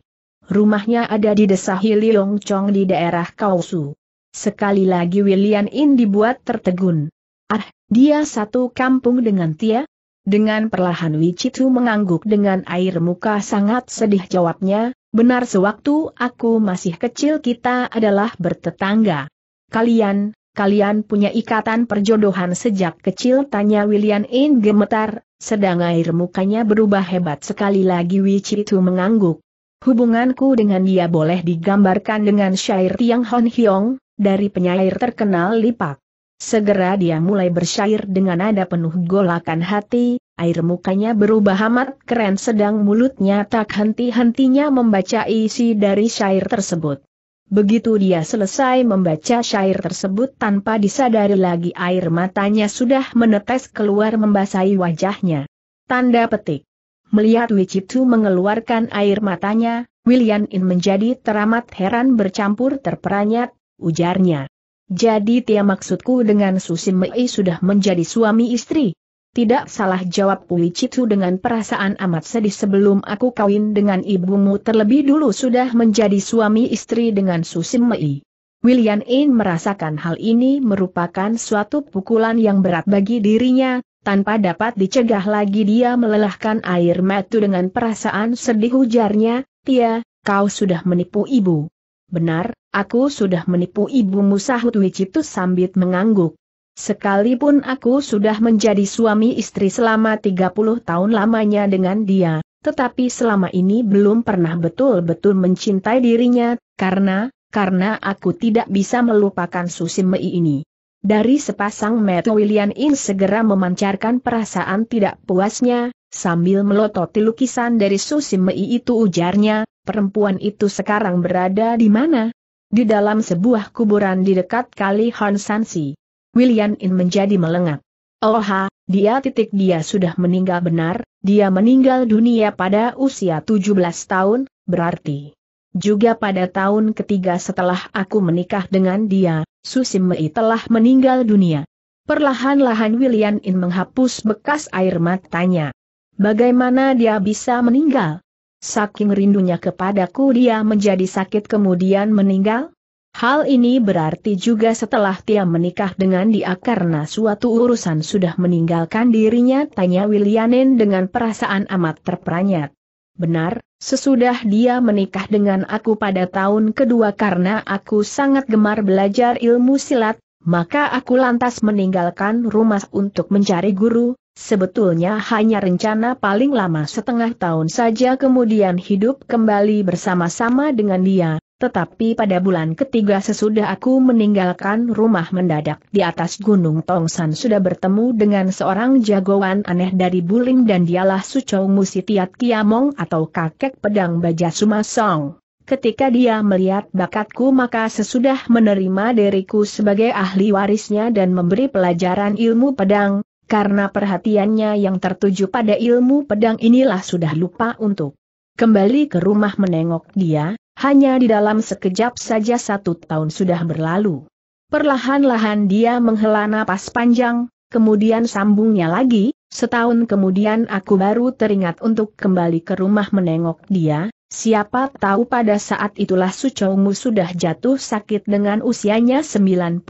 Rumahnya ada di desa Hiliong Chong di daerah Kausu. Sekali lagi William In dibuat tertegun. Ah, dia satu kampung dengan Tia? Dengan perlahan Wicitu mengangguk dengan air muka sangat sedih jawabnya, benar sewaktu aku masih kecil kita adalah bertetangga. Kalian, kalian punya ikatan perjodohan sejak kecil tanya William In gemetar, sedang air mukanya berubah hebat sekali lagi Wicitu mengangguk. Hubunganku dengan dia boleh digambarkan dengan syair Tiang Hon Hyong, dari penyair terkenal Lipak. Segera dia mulai bersyair dengan nada penuh golakan hati, air mukanya berubah amat keren sedang mulutnya tak henti-hentinya membaca isi dari syair tersebut. Begitu dia selesai membaca syair tersebut tanpa disadari lagi air matanya sudah menetes keluar membasahi wajahnya. Tanda petik. Melihat Wicitu mengeluarkan air matanya, William In menjadi teramat heran bercampur terperanyat, ujarnya. Jadi tiap maksudku dengan Susim Mei sudah menjadi suami istri. Tidak salah jawab Pui Citu dengan perasaan amat sedih sebelum aku kawin dengan ibumu terlebih dulu sudah menjadi suami istri dengan Susim Mei. William In merasakan hal ini merupakan suatu pukulan yang berat bagi dirinya, tanpa dapat dicegah lagi dia melelahkan air mata dengan perasaan sedih ujarnya, Tia, kau sudah menipu ibu. Benar, aku sudah menipu ibumu sahut Wiciptus sambil mengangguk. Sekalipun aku sudah menjadi suami istri selama 30 tahun lamanya dengan dia, tetapi selama ini belum pernah betul-betul mencintai dirinya, karena, karena aku tidak bisa melupakan Susi Mei ini. Dari sepasang mata William In segera memancarkan perasaan tidak puasnya, sambil melototi lukisan dari Susi Mei itu ujarnya, perempuan itu sekarang berada di mana? Di dalam sebuah kuburan di dekat kali Hansansi. William In menjadi melengak. Oh ha, dia titik dia sudah meninggal benar, dia meninggal dunia pada usia 17 tahun, berarti. Juga pada tahun ketiga setelah aku menikah dengan dia, Susim Mei telah meninggal dunia. Perlahan-lahan William In menghapus bekas air matanya. Bagaimana dia bisa meninggal? Saking rindunya kepadaku dia menjadi sakit kemudian meninggal? Hal ini berarti juga setelah dia menikah dengan dia karena suatu urusan sudah meninggalkan dirinya tanya Willianen dengan perasaan amat terperanjat. Benar, sesudah dia menikah dengan aku pada tahun kedua karena aku sangat gemar belajar ilmu silat, maka aku lantas meninggalkan rumah untuk mencari guru, Sebetulnya hanya rencana paling lama setengah tahun saja kemudian hidup kembali bersama-sama dengan dia, tetapi pada bulan ketiga sesudah aku meninggalkan rumah mendadak di atas Gunung Tongsan sudah bertemu dengan seorang jagoan aneh dari Bulim dan dialah Sucou Musitiat Kiamong atau kakek pedang Baja Sumasong. Ketika dia melihat bakatku maka sesudah menerima diriku sebagai ahli warisnya dan memberi pelajaran ilmu pedang, karena perhatiannya yang tertuju pada ilmu pedang inilah sudah lupa untuk kembali ke rumah menengok dia, hanya di dalam sekejap saja satu tahun sudah berlalu. Perlahan-lahan dia menghela napas panjang, kemudian sambungnya lagi, setahun kemudian aku baru teringat untuk kembali ke rumah menengok dia, Siapa tahu pada saat itulah Suchongmu sudah jatuh sakit dengan usianya 98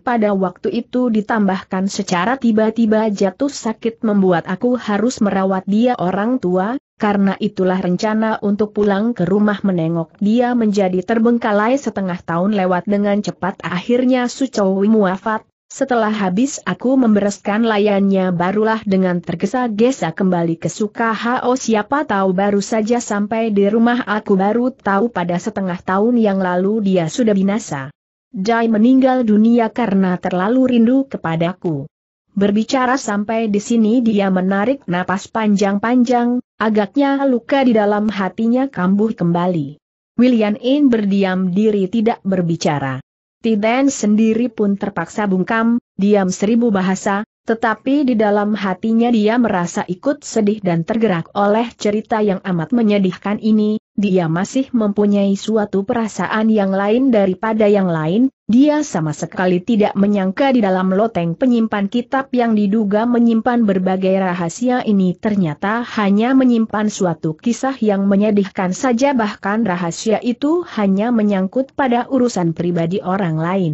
pada waktu itu ditambahkan secara tiba-tiba jatuh sakit membuat aku harus merawat dia orang tua, karena itulah rencana untuk pulang ke rumah menengok dia menjadi terbengkalai setengah tahun lewat dengan cepat akhirnya Suchongmu wafat, setelah habis aku membereskan layannya barulah dengan tergesa-gesa kembali ke Sukahao siapa tahu baru saja sampai di rumah aku baru tahu pada setengah tahun yang lalu dia sudah binasa. Dai meninggal dunia karena terlalu rindu kepadaku. Berbicara sampai di sini dia menarik napas panjang-panjang, agaknya luka di dalam hatinya kambuh kembali. William In berdiam diri tidak berbicara. Tiden sendiri pun terpaksa bungkam, diam seribu bahasa, tetapi di dalam hatinya dia merasa ikut sedih dan tergerak oleh cerita yang amat menyedihkan ini, dia masih mempunyai suatu perasaan yang lain daripada yang lain, dia sama sekali tidak menyangka di dalam loteng penyimpan kitab yang diduga menyimpan berbagai rahasia ini ternyata hanya menyimpan suatu kisah yang menyedihkan saja bahkan rahasia itu hanya menyangkut pada urusan pribadi orang lain.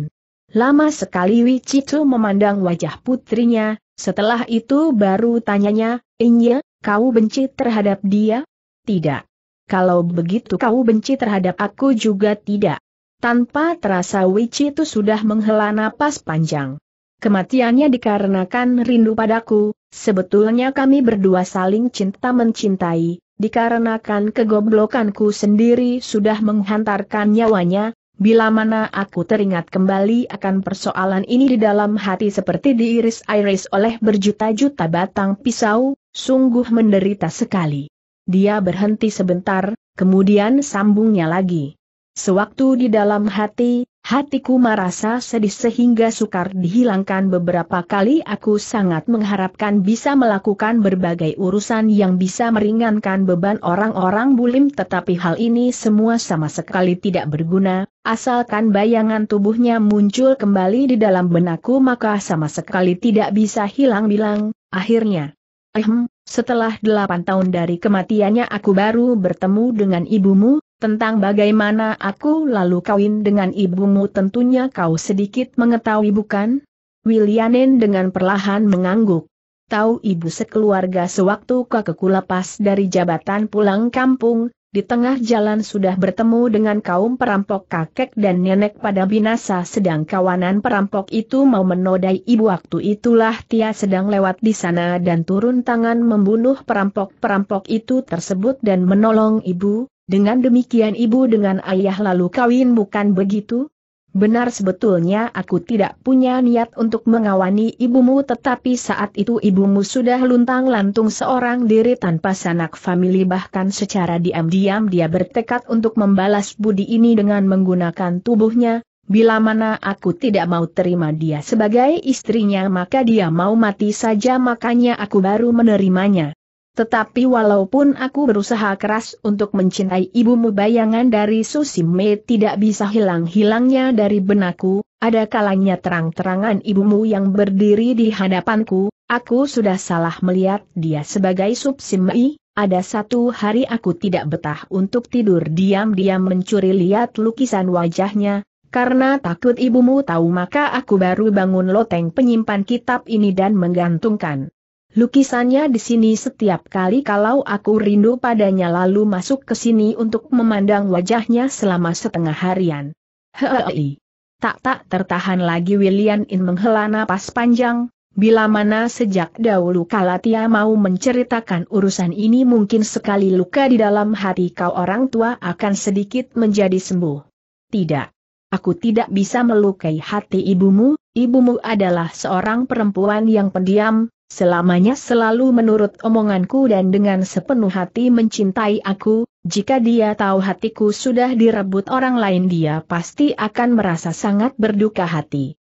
Lama sekali Wichitu memandang wajah putrinya, setelah itu baru tanyanya, Inye, kau benci terhadap dia? Tidak kalau begitu kau benci terhadap aku juga tidak. Tanpa terasa Wichi itu sudah menghela napas panjang. Kematiannya dikarenakan rindu padaku, sebetulnya kami berdua saling cinta mencintai, dikarenakan kegoblokanku sendiri sudah menghantarkan nyawanya, bila mana aku teringat kembali akan persoalan ini di dalam hati seperti diiris-iris oleh berjuta-juta batang pisau, sungguh menderita sekali. Dia berhenti sebentar, kemudian sambungnya lagi. Sewaktu di dalam hati, hatiku merasa sedih sehingga sukar dihilangkan beberapa kali aku sangat mengharapkan bisa melakukan berbagai urusan yang bisa meringankan beban orang-orang bulim tetapi hal ini semua sama sekali tidak berguna, asalkan bayangan tubuhnya muncul kembali di dalam benakku maka sama sekali tidak bisa hilang bilang, akhirnya. Ehem, hmm, setelah delapan tahun dari kematiannya aku baru bertemu dengan ibumu, tentang bagaimana aku lalu kawin dengan ibumu tentunya kau sedikit mengetahui bukan? Willianen dengan perlahan mengangguk. Tahu ibu sekeluarga sewaktu kakekku lepas dari jabatan pulang kampung, di tengah jalan sudah bertemu dengan kaum perampok kakek dan nenek pada binasa sedang kawanan perampok itu mau menodai ibu waktu itulah Tia sedang lewat di sana dan turun tangan membunuh perampok-perampok itu tersebut dan menolong ibu, dengan demikian ibu dengan ayah lalu kawin bukan begitu? Benar sebetulnya aku tidak punya niat untuk mengawani ibumu tetapi saat itu ibumu sudah luntang lantung seorang diri tanpa sanak famili bahkan secara diam-diam dia bertekad untuk membalas budi ini dengan menggunakan tubuhnya, bila mana aku tidak mau terima dia sebagai istrinya maka dia mau mati saja makanya aku baru menerimanya. Tetapi walaupun aku berusaha keras untuk mencintai ibumu bayangan dari Susime tidak bisa hilang-hilangnya dari benakku, ada kalanya terang-terangan ibumu yang berdiri di hadapanku, aku sudah salah melihat dia sebagai Susime, ada satu hari aku tidak betah untuk tidur diam-diam mencuri lihat lukisan wajahnya, karena takut ibumu tahu maka aku baru bangun loteng penyimpan kitab ini dan menggantungkan. Lukisannya di sini setiap kali kalau aku rindu padanya lalu masuk ke sini untuk memandang wajahnya selama setengah harian. Hei. Tak tak tertahan lagi William In menghela napas panjang, bila mana sejak dahulu kala Tia mau menceritakan urusan ini mungkin sekali luka di dalam hati kau orang tua akan sedikit menjadi sembuh. Tidak. Aku tidak bisa melukai hati ibumu, ibumu adalah seorang perempuan yang pendiam, selamanya selalu menurut omonganku dan dengan sepenuh hati mencintai aku, jika dia tahu hatiku sudah direbut orang lain dia pasti akan merasa sangat berduka hati.